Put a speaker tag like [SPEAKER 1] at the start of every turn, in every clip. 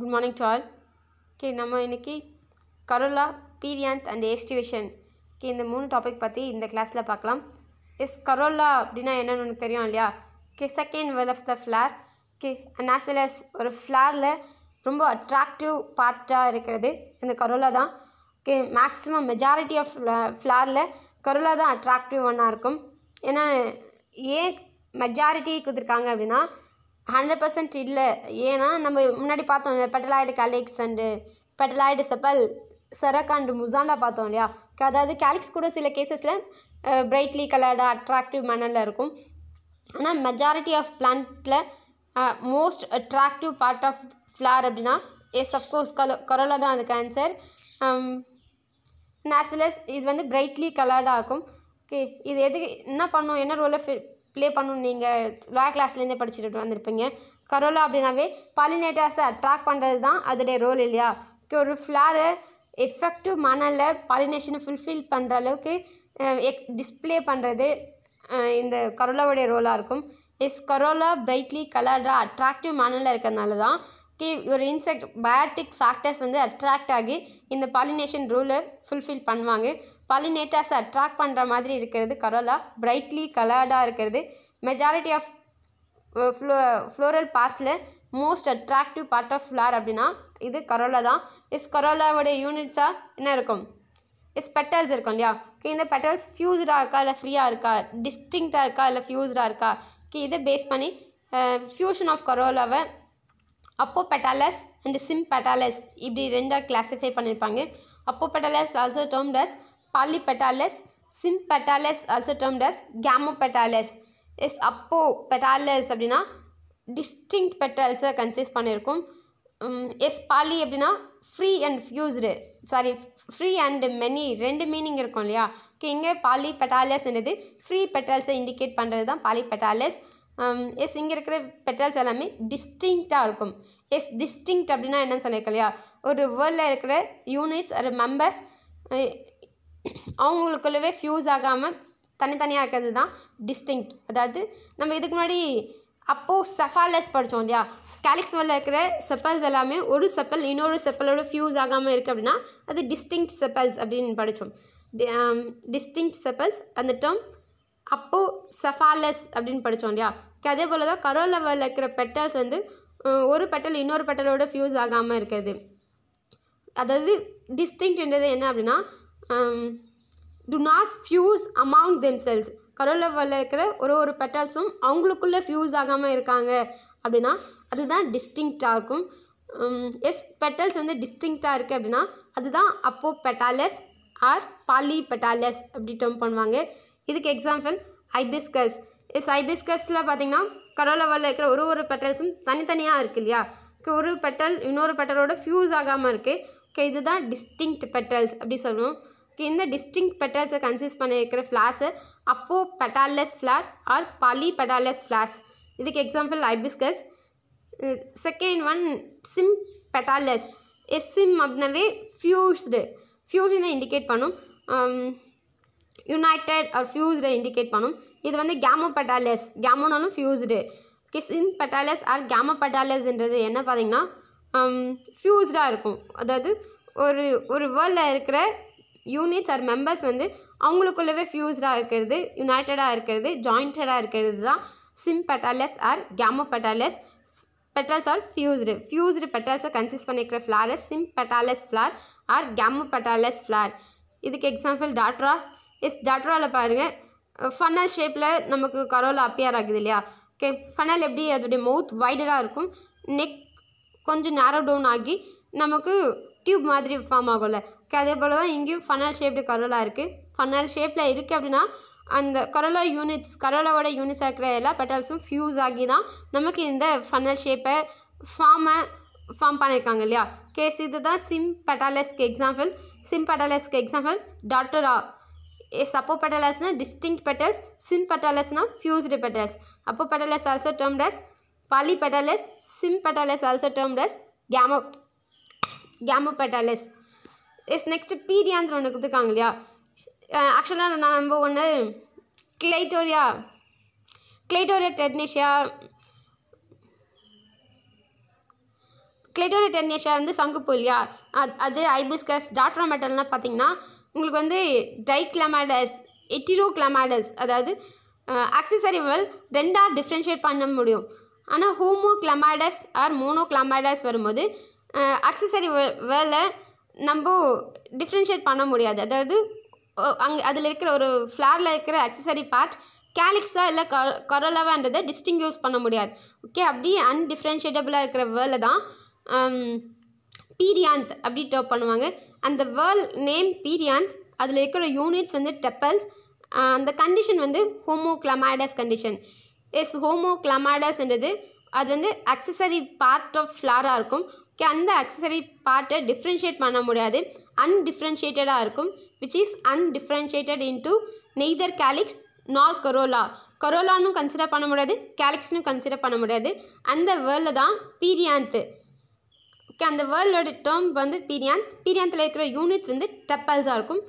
[SPEAKER 1] Good morning டால் okay நம்ம இன்றைக்கி corolla perianth and aestivation okay இந்த மூணு டாபிக் பற்றி இந்த கிளாஸில் பார்க்கலாம் எஸ் கரோலா அப்படின்னா என்னென்னு தெரியும் இல்லையா okay second whorl of the flower okay நேசலஸ் ஒரு ஃப்ளாரில் ரொம்ப அட்ராக்டிவ் பார்ட்டாக இருக்கிறது இந்த கரோலா தான் ஓகே மேக்ஸிமம் மெஜாரிட்டி ஆஃப் ஃப்ளாரில் கரோலா தான் அட்ராக்டிவ் ஒன்னாக இருக்கும் ஏன்னா ஏன் மெஜாரிட்டி கொடுத்துருக்காங்க அப்படின்னா ஹண்ட்ரட் பர்சன்ட் இல்லை ஏன்னா நம்ம முன்னாடி பார்த்தோம் இல்லையா பெட்டலாய்டு அண்டு பெட்டலாய்டு செப்பல் செரக் அண்டு முசாண்டா பார்த்தோம் இல்லையா அதாவது கேலிக்ஸ் கூட சில கேசஸில் பிரைட்லி கலர்டாக அட்ராக்டிவ் மேனரில் இருக்கும் ஆனால் மெஜாரிட்டி ஆஃப் பிளான்ட்டில் most attractive part of flower அப்படின்னா எஸ் அஃப்கோர்ஸ் கலோ கரோலா தான் அது கேன்சர் நேசுலஸ் இது வந்து பிரைட்லி கலர்டாக இருக்கும் ஓகே இது எதுக்கு என்ன பண்ணும் என்ன ரோலை ப்ளே பண்ணணும் நீங்கள் லா கிளாஸ்லேருந்தே படிச்சுட்டு வந்திருப்பீங்க கரோலா அப்படின்னாவே பாலினேட்டர்ஸை அட்ராக்ட் பண்ணுறது தான் அதோடைய ரோல் இல்லையா ஒரு ஃப்ளாரை எஃபெக்டிவ் மணலில் பாலினேஷனை ஃபுல்ஃபில் பண்ணுற அளவுக்கு எக் டிஸ்பிளே பண்ணுறது இந்த கரோலாவுடைய ரோலாக இருக்கும் எஸ் கரோலா பிரைட்லி கலர்டாக அட்ராக்டிவ் மணலில் இருக்கிறதுனால தான் கீவ் ஒரு இன்செக்ட் பயோட்டிக் ஃபேக்டர்ஸ் வந்து அட்ராக்ட் ஆகி இந்த பாலினேஷன் ரூலை ஃபுல்ஃபில் பண்ணுவாங்க பாலினேட்டர்ஸ் அட்ராக்ட் பண்ணுற மாதிரி இருக்கிறது கரோலா பிரைட்லி கலர்டாக இருக்கிறது மெஜாரிட்டி ஆஃப் ஃப்ளோ ஃப்ளோரல் பார்ட்ஸில் most attractive part of flower அப்படின்னா இது கரோலா தான் இஸ் கரோலாவோட யூனிட்ஸாக என்ன இருக்கும் இஸ் பெட்டல்ஸ் இருக்கும் இல்லையா ஓகே இந்த பெட்டல்ஸ் ஃப்யூஸ்டாக இருக்கா இல்லை ஃப்ரீயாக இருக்கா டிஸ்டிங்க்டாக இருக்கா இல்லை ஃப்யூஸ்டாக இருக்கா ஓகே இதை பேஸ் பண்ணி ஃப்யூஷன் ஆஃப் கரோலாவை அப்போ பெட்டாலஸ் அண்ட் சிம் பெட்டாலஸ் இப்படி ரெண்டாக கிளாஸிஃபை பண்ணியிருப்பாங்க apopetalous also termed as polypetalous sympetalous also termed as gamopetalous yes apopetalous அப்படின்னா டிஸ்டிங் பெட்டால்ஸை கன்சிஸ் பண்ணியிருக்கோம் எஸ் பாலி எப்படின்னா free and fused sorry free and many ரெண்டு மீனிங் இருக்கும் இல்லையா ஓகே இங்கே பாலி பெட்டாலஸ்ன்றது ஃப்ரீ பெட்டால்ஸை இண்டிகேட் பண்ணுறது தான் பாலி பெட்டாலஸ் எஸ் இங்கே இருக்கிற பெட்டால்ஸ் எல்லாமே டிஸ்டிங்க்டாக இருக்கும் எஸ் டிஸ்டிங்க்ட் அப்படின்னா என்னன்னு சொல்லியிருக்க இல்லையா ஒரு வேர்ல்டில் இருக்கிற யூனிட்ஸ் ஒரு மெம்பர்ஸ் அவங்களுக்குள்ளவே ஃப்யூஸ் ஆகாமல் தனித்தனியாக இருக்கிறது தான் டிஸ்டிங்க்ட் அதாவது நம்ம இதுக்கு முன்னாடி அப்போது செஃபாலஸ் படித்தோம் இல்லையா கேலிக்ஸ் கேலிக்ஸ்வரில் இருக்கிற செப்பல்ஸ் எல்லாமே ஒரு செப்பல் இன்னொரு செப்பலோட ஃபியூஸ் ஆகாமல் இருக்குது அப்படின்னா அது டிஸ்டிங்க்ட் செப்பல்ஸ் அப்படின்னு படித்தோம் டிஸ்டிங்க்ட் செப்பல்ஸ் அந்த டேர்ம் அப்போது செஃபாலஸ் அப்படின்னு படித்தோம் இல்லையா அதே போல் தான் லெவலில் இருக்கிற பெட்டல்ஸ் வந்து ஒரு பெட்டல் இன்னொரு பெட்டலோட ஃப்யூஸ் ஆகாமல் இருக்கிறது அதாவது டிஸ்டிங்க்ன்றது என்ன அப்படின்னா do not fuse among selves கரோலவில் இருக்கிற ஒரு ஒரு பெட்டல்ஸும் அவங்களுக்குள்ளே ஃப்யூஸ் ஆகாமல் இருக்காங்க அப்படின்னா அதுதான் டிஸ்டிங்க்டாக இருக்கும் எஸ் பெட்டல்ஸ் வந்து டிஸ்டிங்க்டாக இருக்குது அப்படின்னா அதுதான் அப்போ பெட்டாலஸ் ஆர் பாலி பெட்டாலஸ் அப்படி டேர்ம் பண்ணுவாங்க இதுக்கு எக்ஸாம்பிள் ஐபிஸ்கஸ் எஸ் ஐபிஸ்கஸில் பார்த்திங்கன்னா கரோலாவில் இருக்கிற ஒரு ஒரு பெட்டல்ஸும் தனித்தனியாக இருக்குது இல்லையா ஒரு பெட்டல் இன்னொரு பெட்டலோட ஃப்யூஸ் ஆகாமல் இருக்குது ஓகே இதுதான் டிஸ்டிங்க்ட் பெட்டல்ஸ் அப்படி சொல்லணும் இந்த டிஸ்டிங் பெட்டல்ஸை பண்ண பண்ணியிருக்கிற flowers apopetalous flower or polypetalous flowers இதுக்கு example hibiscus second one sympetalous yes sym அப்படின்னாவே ஃப்யூஸ்டு தான் இண்டிகேட் பண்ணும் um, யுனைடெட் ஆர் ஃபியூஸ்டை இண்டிகேட் பண்ணும் இது வந்து கேமோபெட்டாலஸ் கேமோனாலும் ஃபியூஸ்டு கிசின் பெட்டாலஸ் ஆர் கேமோபெட்டாலஸ்ன்றது என்ன பார்த்தீங்கன்னா ஃபியூஸ்டாக um, இருக்கும் அதாவது ஒரு ஒரு வேர்ல்டில் இருக்கிற யூனிட்ஸ் ஆர் மெம்பர்ஸ் வந்து அவங்களுக்குள்ளவே ஃபியூஸ்டாக இருக்கிறது யுனைட்டடாக இருக்கிறது ஜாயிண்டடாக இருக்கிறது தான் sympetalous or gamopetalous petals are fused fused பெட்டல்ஸை கன்சிஸ்ட் பண்ணிக்கிற flowers sympetalous flower or gamopetalous flower இதுக்கு எக்ஸாம்பிள் டாட்ரா எஸ் டாட்ராவில் பாருங்கள் ஃபன்னல் ஷேப்பில் நமக்கு கரோலா அப்பியர் ஆகுது இல்லையா ஓகே ஃபனல் எப்படி அதோடைய மவுத் வைடராக இருக்கும் நெக் கொஞ்சம் நேரோ டவுன் ஆகி நமக்கு டியூப் மாதிரி ஃபார்ம் ஆகும்ல ஓகே அதே போல் தான் இங்கேயும் ஃபனல் ஷேப்டு கரோலாக இருக்குது ஃபனல் ஷேப்பில் இருக்குது அப்படின்னா அந்த கரோலா யூனிட்ஸ் கரோலாவோட யூனிட்ஸாக இருக்கிற எல்லா பெட்டல்ஸும் ஃபியூஸ் ஆகி தான் நமக்கு இந்த ஃபனல் ஷேப்பை ஃபார்மை ஃபார்ம் பண்ணியிருக்காங்க இல்லையா கேஸ் இது தான் சிம் பெட்டாலஸ்க்கு எக்ஸாம்பிள் சிம் பெட்டாலஸ்க்கு எக்ஸாம்பிள் டாக்டரா sapopetalasna distinct petals, sympetalasna fused petals. Apopetalus also termed as polypetalus, sympetalas also termed as gamma, gamopetalus. Is next பீரியான்ற ஒன்று கொடுத்துருக்காங்க இல்லையா ஆக்சுவலாக நான் நம்ம ஒன்று Clitoria Clitoria ternatea Clitoria ternatea வந்து சங்குப்பூ இல்லையா அது ஐபிஸ்கஸ் டாட்ரா மெட்டல்லாம் பார்த்தீங்கன்னா உங்களுக்கு வந்து டை கிளமாடஸ் எட்டிரோ கிளமாடஸ் அதாவது ஆக்சசரி வெல் ரெண்டாக டிஃப்ரென்ஷியேட் பண்ண முடியும் ஆனால் homochlamydeous or monochlamydeous வரும்போது ஆக்சசரி வேலை நம்ம டிஃப்ரென்ஷியேட் பண்ண முடியாது அதாவது அங்கே அதில் இருக்கிற ஒரு ஃப்ளாரில் இருக்கிற அக்சசரி பார்ட் கேலிக்ஸாக இல்லை க கரோலாவான்றதை டிஸ்டிங் யூஸ் பண்ண முடியாது ஓகே அப்படி அன்டிஃப்ரென்ஷியேட்டபிளாக இருக்கிற வேலை தான் பீரியாந்த் அப்படி டேப் பண்ணுவாங்க அந்த வேர்ல்ட் நேம் பீரியாந்த் அதில் இருக்கிற யூனிட்ஸ் வந்து டெப்பல்ஸ் அந்த கண்டிஷன் வந்து homochlamydeous condition yes homo கிளமாய்டஸ்ன்றது அது வந்து அக்சசரி பார்ட் ஆஃப் ஃப்ளாராக இருக்கும் ஓகே அந்த அக்சசரி பார்ட்டை டிஃப்ரென்ஷியேட் பண்ண முடியாது அன்டிஃப்ரென்ஷியேட்டடாக இருக்கும் which is undifferentiated into neither calyx nor corolla கரோலான்னு கன்சிடர் பண்ண முடியாது கேலிக்ஸ்னு கன்சிடர் பண்ண முடியாது அந்த வேர்ல்டு தான் பீரியாந்த் ஓகே அந்த வேர்ல்டோட டேர்ம் வந்து பீரியாந்த் பீரியாந்தில் இருக்கிற யூனிட்ஸ் வந்து டெப்பல்ஸாக இருக்கும்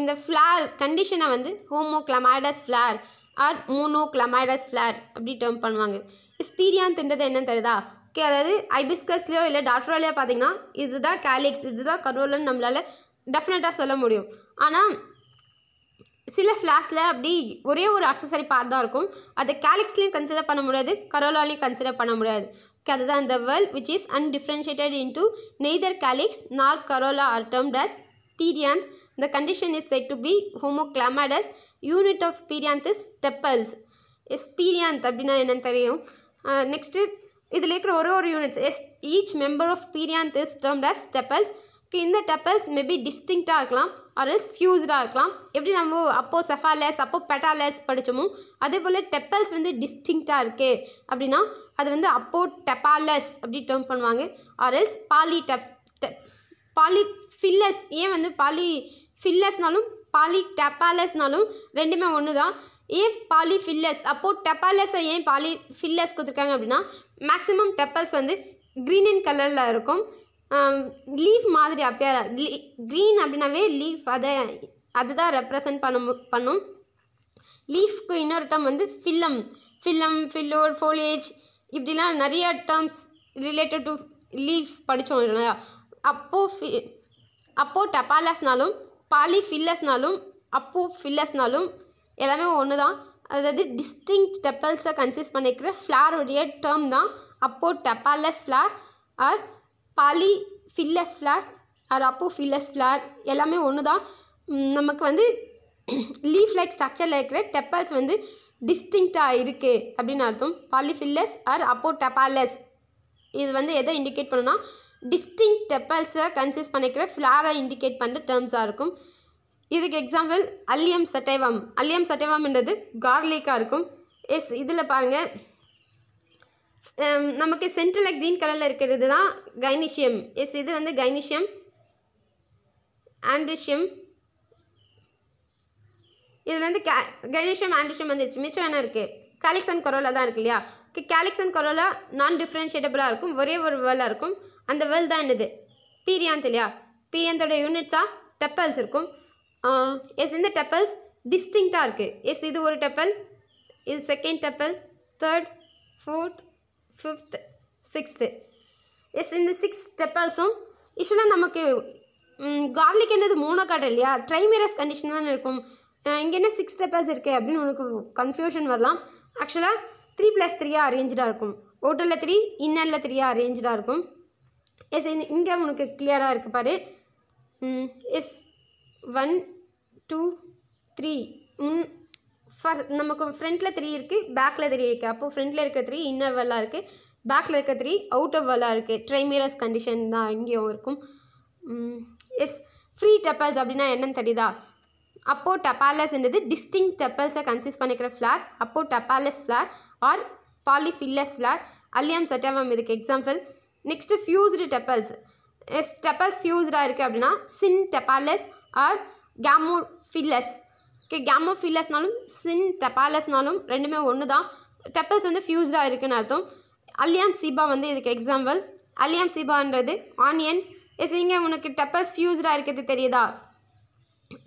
[SPEAKER 1] இந்த ஃப்ளார் கண்டிஷனை வந்து homochlamydeous flower or monochlamydeous flower அப்படி டேர்ம் பண்ணுவாங்க பீரியாந்துன்றது என்னன்னு தெரியுதா ஓகே அதாவது ஐபிஸ்கஸ்லையோ இல்லை டாக்டரோலையோ பார்த்தீங்கன்னா இதுதான் கேலிக்ஸ் இதுதான் கரோலன்னு நம்மளால் டெஃபினட்டாக சொல்ல முடியும் ஆனால் சில ஃப்ளாஷில் அப்படி ஒரே ஒரு அக்சசரி பார்ட் தான் இருக்கும் அதை கேலிக்ஸ்லேயும் கன்சிடர் பண்ண முடியாது கரோலாலையும் கன்சிடர் பண்ண முடியாது other than the world, which is undifferentiated into neither calyx nor corolla are termed as perianth. The condition is said to be homoclamadus. Unit of perianth is tepals. Is perianth Next, என்னன்னு தெரியும் next இதில் இருக்கிற ஒரே ஒரு units yes each member of perianth இந்த tepals maybe டிஸ்டிங்க்டாக இருக்கலாம் அரல்ஸ் ஃப்யூஸ்டாக இருக்கலாம் எப்படி நம்ம அப்போ செஃபாலஸ் அப்போ பெட்டாலஸ் படித்தோமோ அதே போல் டெப்பல்ஸ் வந்து டிஸ்டிங்க்டாக இருக்குது அப்படின்னா அது வந்து அப்போ டெப்பாலஸ் அப்படி டேர்ம் பண்ணுவாங்க else poly tep polyphyllous ஏன் வந்து பாலி ஃபில்லஸ்னாலும் பாலி டெப்பாலஸ்னாலும் ரெண்டுமே ஒன்று தான் ஏன் பாலி ஃபில்லஸ் அப்போது டெப்பாலஸை ஏன் பாலி ஃபில்லஸ் கொடுத்துருக்காங்க அப்படின்னா மேக்ஸிமம் டெப்பல்ஸ் வந்து க்ரீன் இன் கலரில் இருக்கும் லீஃப் மாதிரி அப்பியர் க்ரீன் அப்படின்னாவே லீஃப் அதை அதுதான் ரெப்ரசன்ட் பண்ண பண்ணும் லீஃப்க்கு இன்னொரு டேர்ம் வந்து ஃபில்லம் ஃபில்லம் ஃபில்லோர் ஃபோலியேஜ் இப்படிலாம் நிறைய டேர்ம்ஸ் ரிலேட்டட் டு லீஃப் படித்தோம் இல்லையா அப்போது ஃபி அப்போ டபாலஸ்னாலும் பாலி ஃபில்லஸ்னாலும் அப்போ ஃபில்லஸ்னாலும் எல்லாமே ஒன்று தான் அதாவது டிஸ்டிங் டெப்பல்ஸை கன்சிஸ்ட் பண்ணிக்கிற ஃப்ளாருடைய டேர்ம் தான் அப்போ tepalous flower or polyphyllous flower or apophyllous flower எல்லாமே ஒன்று தான் நமக்கு வந்து லீஃப் லைக் ஸ்ட்ரக்சரில் இருக்கிற டெப்பல்ஸ் வந்து டிஸ்டிங்க்டாக இருக்குது அப்படின்னு அர்த்தம் ஃபில்லஸ் ஆர் அப்போ டெப்பாலஸ் இது வந்து எதை இண்டிகேட் பண்ணுன்னா டிஸ்டிங் டெப்பல்ஸை கன்சிஸ் பண்ணிக்கிற ஃப்ளாரை இண்டிகேட் பண்ணுற டேர்ம்ஸாக இருக்கும் இதுக்கு எக்ஸாம்பிள் அல்லியம் சட்டைவம் அல்லியம் சட்டைவம்ன்றது கார்லிக்காக இருக்கும் எஸ் இதில் பாருங்கள் நமக்கு சென்ட்ரலில் க்ரீன் கலரில் இருக்கிறது தான் கைனிஷியம் எஸ் இது வந்து கைனிஷியம் ஆண்ட்ரிஷியம் இதில் வந்து கே கைனிஷியம் ஆண்ட்ரிஷியம் வந்துருச்சு மிச்சம் என்ன இருக்குது கேலிக்ஸன் அண்ட் கொரோலா தான் இருக்கு இல்லையா கேலிக்ஸ் அண்ட் கொரோலா நான் டிஃப்ரென்ஷியேட்டபுளாக இருக்கும் ஒரே ஒரு வேலாக இருக்கும் அந்த வேல் தான் என்னது பீரியாந்த் இல்லையா பீரியாந்தோட யூனிட்ஸாக டெப்பல்ஸ் இருக்கும் எஸ் இந்த டெப்பல்ஸ் டிஸ்டிங்க்டாக இருக்குது எஸ் இது ஒரு டெப்பல் இது second tepal third fourth fifth sixth yes இந்த சிக்ஸ் ஸ்டெப்பால்ஸும் யூஸ்வலாக நமக்கு கார்லிக்ன்றது மூணோ கார்டு இல்லையா ட்ரைமீரஸ் கண்டிஷன் தான் இருக்கும் இங்கே என்ன சிக்ஸ் ஸ்டெப்பல்ஸ் இருக்குது அப்படின்னு உனக்கு கன்ஃபியூஷன் வரலாம் ஆக்சுவலாக த்ரீ ப்ளஸ் த்ரீயாக அரேஞ்சாக இருக்கும் ஓட்டலில் த்ரீ இன்னரில் த்ரீயாக அரேஞ்சாக இருக்கும் எஸ் இந்த இங்கே உனக்கு கிளியராக இருக்குது பாரு yes one two three first நமக்கு ஃப்ரண்ட்டில் த்ரீ இருக்குது பேக்கில் த்ரீ இருக்குது அப்போது ஃப்ரண்ட்டில் இருக்கிற த்ரீ இன்னர் வேலாக இருக்குது பேக்கில் இருக்க த்ரீ ஆஃப் வேலாக இருக்குது ட்ரைமீரஸ் கண்டிஷன் தான் இங்கேயும் இருக்கும் எஸ் ஃப்ரீ டெப்பல்ஸ் அப்படின்னா என்னன்னு தெரியுதா அப்போது என்றது டிஸ்டிங் டெப்பல்ஸை கன்சிஸ்ட் பண்ணிக்கிற ஃப்ளார் அப்போது tepalous flower or polyphyllous flower Allium sativum இதுக்கு example next fused tepals yes tepals ஃபியூஸ்டாக இருக்குது அப்படின்னா சின் டெப்பாலஸ் ஆர் கேமோ ஃபில்லஸ் ஓகே கேமோ ஃபில்லஸ்னாலும் சின் டெப்பாலஸ்னாலும் ரெண்டுமே ஒன்று தான் டெப்பல்ஸ் வந்து ஃபியூஸ்டாக இருக்குன்னு அர்த்தம் அல்லியாம் சீபா வந்து இதுக்கு எக்ஸாம்பிள் அல்லியாம் சீபான்றது ஆனியன் எஸ் இங்கே உனக்கு டெப்பல்ஸ் ஃபியூஸ்டாக இருக்கிறது தெரியுதா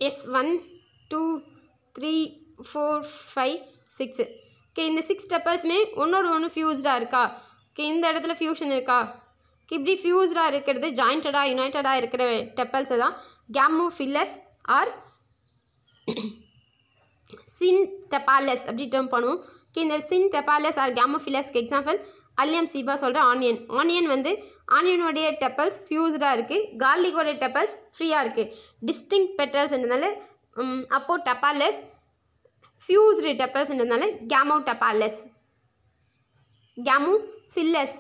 [SPEAKER 1] yes one two three four five six okay இந்த சிக்ஸ் டெப்பல்ஸுமே ஒன்றோட ஒன்று ஃபியூஸ்டாக இருக்கா ஓகே இந்த இடத்துல ஃபியூஷன் இருக்கா இப்படி ஃபியூஸ்டாக இருக்கிறது ஜாயிண்டடாக யுனைட்டடாக இருக்கிற டெப்பல்ஸை தான் கேமோ ஃபில்லஸ் ஆர் சின் டெபாலஸ் அப்படி டேர்ம் பண்ணுவோம் ஓகே இந்த சின் டெபாலஸ் ஆர் கேமோஃபிலஸ்க்கு எக்ஸாம்பிள் அல்லியம் சீபா சொல்கிற ஆனியன் ஆனியன் வந்து ஆனியனுடைய டெப்பல்ஸ் ஃபியூஸ்டாக இருக்குது கார்லிக்கோடைய டெப்பல்ஸ் ஃப்ரீயாக இருக்குது டிஸ்டிங் பெட்டல்ஸ்ன்றதுனால அப்போ டெப்பாலஸ் ஃபியூஸ்டு டெப்பல்ஸ்ன்றதுனால கேமோ டெப்பாலஸ் கேமோ ஃபில்லஸ்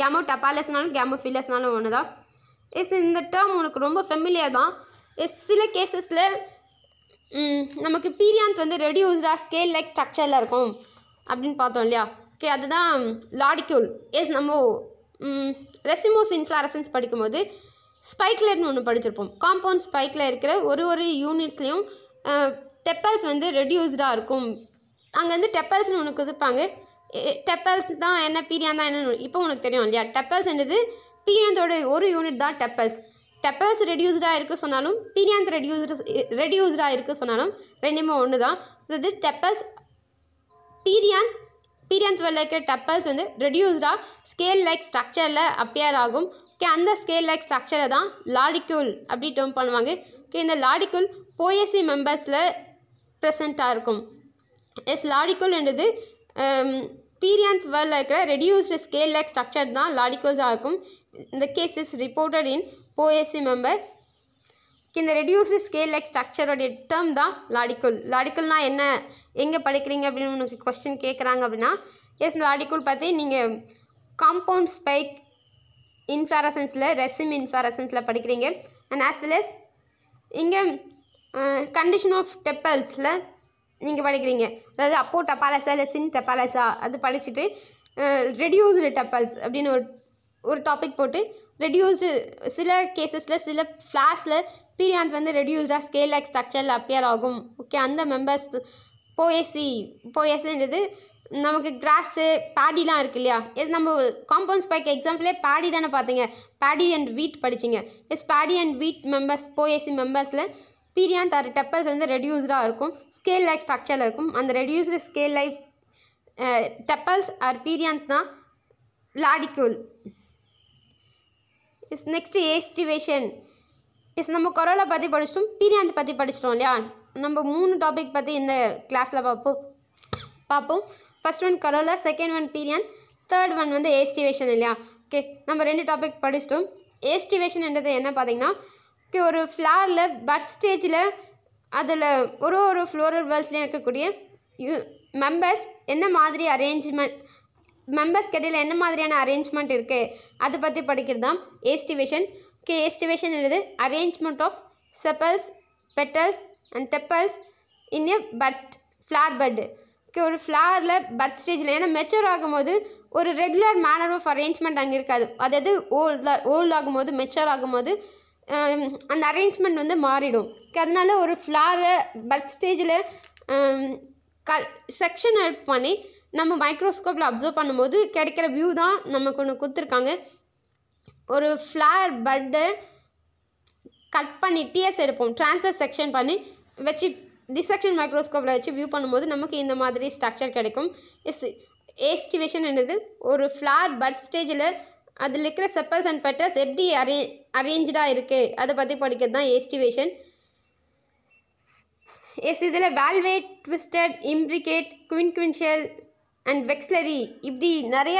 [SPEAKER 1] கேமோ டெப்பாலஸ்னாலும் கேமோ ஃபில்லஸ்னாலும் ஒன்று தான் எஸ் இந்த டேர்ம் உனக்கு ரொம்ப ஃபெமிலியர் தான் எஸ் சில கேசஸில் நமக்கு பீரியாந்த் வந்து ரெடியூஸ்டாக ஸ்கேல் லைக் ஸ்ட்ரக்சரில் இருக்கும் அப்படின்னு பார்த்தோம் இல்லையா ஓகே அதுதான் லாடிக்யூல் எஸ் நம்ம ரெசிமோஸ் இன்ஃப்ளாரசன்ஸ் படிக்கும்போது ஸ்பைக்லர்னு ஒன்று படிச்சிருப்போம் காம்பவுண்ட் ஸ்பைக்கில் இருக்கிற ஒரு ஒரு யூனிட்ஸ்லேயும் டெப்பல்ஸ் வந்து ரெடியூஸ்டாக இருக்கும் அங்கே வந்து டெப்பல்ஸ்னு ஒன்று கொடுப்பாங்க டெப்பல்ஸ் தான் என்ன பீரியான் தான் என்னன்னு இப்போ உனக்கு தெரியும் இல்லையா டெப்பல்ஸ்ன்றது பீரியந்தோட ஒரு யூனிட் தான் டெப்பல்ஸ் டெப்பல்ஸ் ரெடியூஸ்டாக இருக்க சொன்னாலும் பீனியான்ஸ் ரெடியூஸ்ட் ரெடியூஸ்டாக இருக்க சொன்னாலும் ரெண்டுமே ஒன்று தான் இது டெப்பல்ஸ் பீரியான் பீரியான் த்வெல்ல இருக்கிற டெப்பல்ஸ் வந்து ரெடியூஸ்டாக ஸ்கேல் லைக் ஸ்ட்ரக்சரில் அப்பியர் ஆகும் ஓகே அந்த ஸ்கேல் லைக் ஸ்ட்ரக்சரை தான் லாடிக்யூல் அப்படி டேர்ம் பண்ணுவாங்க ஓகே இந்த லாடிக்யூல் போயசி மெம்பர்ஸில் ப்ரெசண்ட்டாக இருக்கும் எஸ் லாடிக்யூல் என்றது பீரியான் த்வெல்ல இருக்கிற ரெடியூஸ்டு ஸ்கேல் லைக் ஸ்ட்ரக்சர் தான் லாடிக்யூல்ஸாக இருக்கும் இந்த கேஸ் இஸ் ரிப்போர்ட்டட் இன் ஓஎஸ்சி மெம்பர் இந்த ரெடியூஸ்டு ஸ்கேல் லைக் ஸ்ட்ரக்சரோடைய டேர்ம் தான் லாடிக்குல் லாடிக்குல்னால் என்ன எங்கே படிக்கிறீங்க அப்படின்னு உனக்கு கொஸ்டின் கேட்குறாங்க அப்படின்னா எஸ் இந்த லாடிக்குல் பார்த்து நீங்கள் காம்பவுண்ட் ஸ்பைக் இன்ஃபாரசன்ஸில் ரெசிம் இன்ஃபாரசன்ஸில் படிக்கிறீங்க அண்ட் ஆஸ் வெல் எஸ் இங்கே கண்டிஷன் ஆஃப் டெப்பல்ஸில் நீங்கள் படிக்கிறீங்க அதாவது அப்போ டப்பாலஸா இல்லை சின் டப்பாலஸா அது படிச்சுட்டு ரெடியூஸ்டு டெப்பல்ஸ் அப்படின்னு ஒரு ஒரு டாபிக் போட்டு ரெடியூஸ்டு சில கேசஸில் சில ஃப்ளாஷில் பீரியாந்த் வந்து ரெடியூஸ்டாக ஸ்கேல் லைக் ஸ்ட்ரக்சரில் அப்பியர் ஆகும் ஓகே அந்த மெம்பர்ஸ் போயசி போயசின்றது நமக்கு கிராஸு பேடிலாம் இருக்கு இல்லையா எஸ் நம்ம காம்பவுண்ட் ஸ்பைக் எக்ஸாம்பிளே பேடி தானே பார்த்தீங்க பேடி அண்ட் வீட் படிச்சிங்க yes paddy and wheat members Poaceae மெம்பர்ஸில் பீரியாந்த் தர டெப்பல்ஸ் வந்து ரெடியூஸ்டாக இருக்கும் ஸ்கேல் லைக் ஸ்ட்ரக்சரில் இருக்கும் அந்த reduced scale like tepals or perianth தான் lodicule is next aestivation is நம்ம கொரோனா பற்றி படிச்சிட்டோம் பீரியாந்த் பற்றி படிச்சிட்டோம் இல்லையா நம்ம மூணு டாபிக் பற்றி இந்த கிளாஸில் பார்ப்போம் பார்ப்போம் first one corolla second one perianth third one வந்து ஏஸ்டிவேஷன் இல்லையா ஓகே நம்ம ரெண்டு டாபிக் படிச்சிட்டோம் ஏஸ்டிவேஷன்ன்றது என்ன பார்த்தீங்கன்னா ஓகே ஒரு ஃப்ளாரில் பட் ஸ்டேஜில் அதில் ஒரு ஒரு ஃப்ளோரல் வேர்ல்ஸ்லேயும் இருக்கக்கூடிய யூ மெம்பர்ஸ் என்ன மாதிரி அரேஞ்ச்மெண்ட் மெம்பர்ஸ் கெடையில் என்ன மாதிரியான அரேஞ்ச்மெண்ட் இருக்குது அதை பற்றி படிக்கிறது தான் ஏஸ்டிவேஷன் கே ஏஸ்டிவேஷன் எழுது arrangement of sepals petals and tepals in a bud flower bud okay ஒரு ஃப்ளாரில் பட் ஸ்டேஜில் ஏன்னா மெச்சூர் ஆகும்போது ஒரு ரெகுலர் மேனர் ஆஃப் அரேஞ்ச்மெண்ட் அங்கே இருக்காது அதாவது ஓல்டாக ஓல்ட் ஆகும்போது மெச்சூர் ஆகும்போது um, அந்த அரேஞ்ச்மெண்ட் வந்து மாறிடும் அதனால ஒரு ஃப்ளாரை பட் ஸ்டேஜில் க செக்ஷன் ஹெல்ப் பண்ணி நம்ம மைக்ரோஸ்கோப்பில் அப்சர்வ் பண்ணும்போது கிடைக்கிற வியூ தான் நமக்கு ஒன்று கொடுத்துருக்காங்க ஒரு ஃப்ளார் பட்டு கட் பண்ணி டிஎஸ் எடுப்போம் டிரான்ஸ்ஃபர் செக்ஷன் பண்ணி வச்சு டிசெக்ஷன் மைக்ரோஸ்கோப்பில் வச்சு வியூ பண்ணும்போது நமக்கு இந்த மாதிரி ஸ்ட்ரக்சர் கிடைக்கும் எஸ் ஏஸ்டிவேஷன் என்னது ஒரு ஃப்ளார் பட் ஸ்டேஜில் அதில் இருக்கிற செப்பல்ஸ் அண்ட் பெட்டல்ஸ் எப்படி அரே அரேஞ்சாக இருக்குது அதை பற்றி படிக்கிறது தான் ஏஸ்டிவேஷன் எஸ் இதில் valvate twisted imbricate quincuncial and vexillary இப்படி நிறைய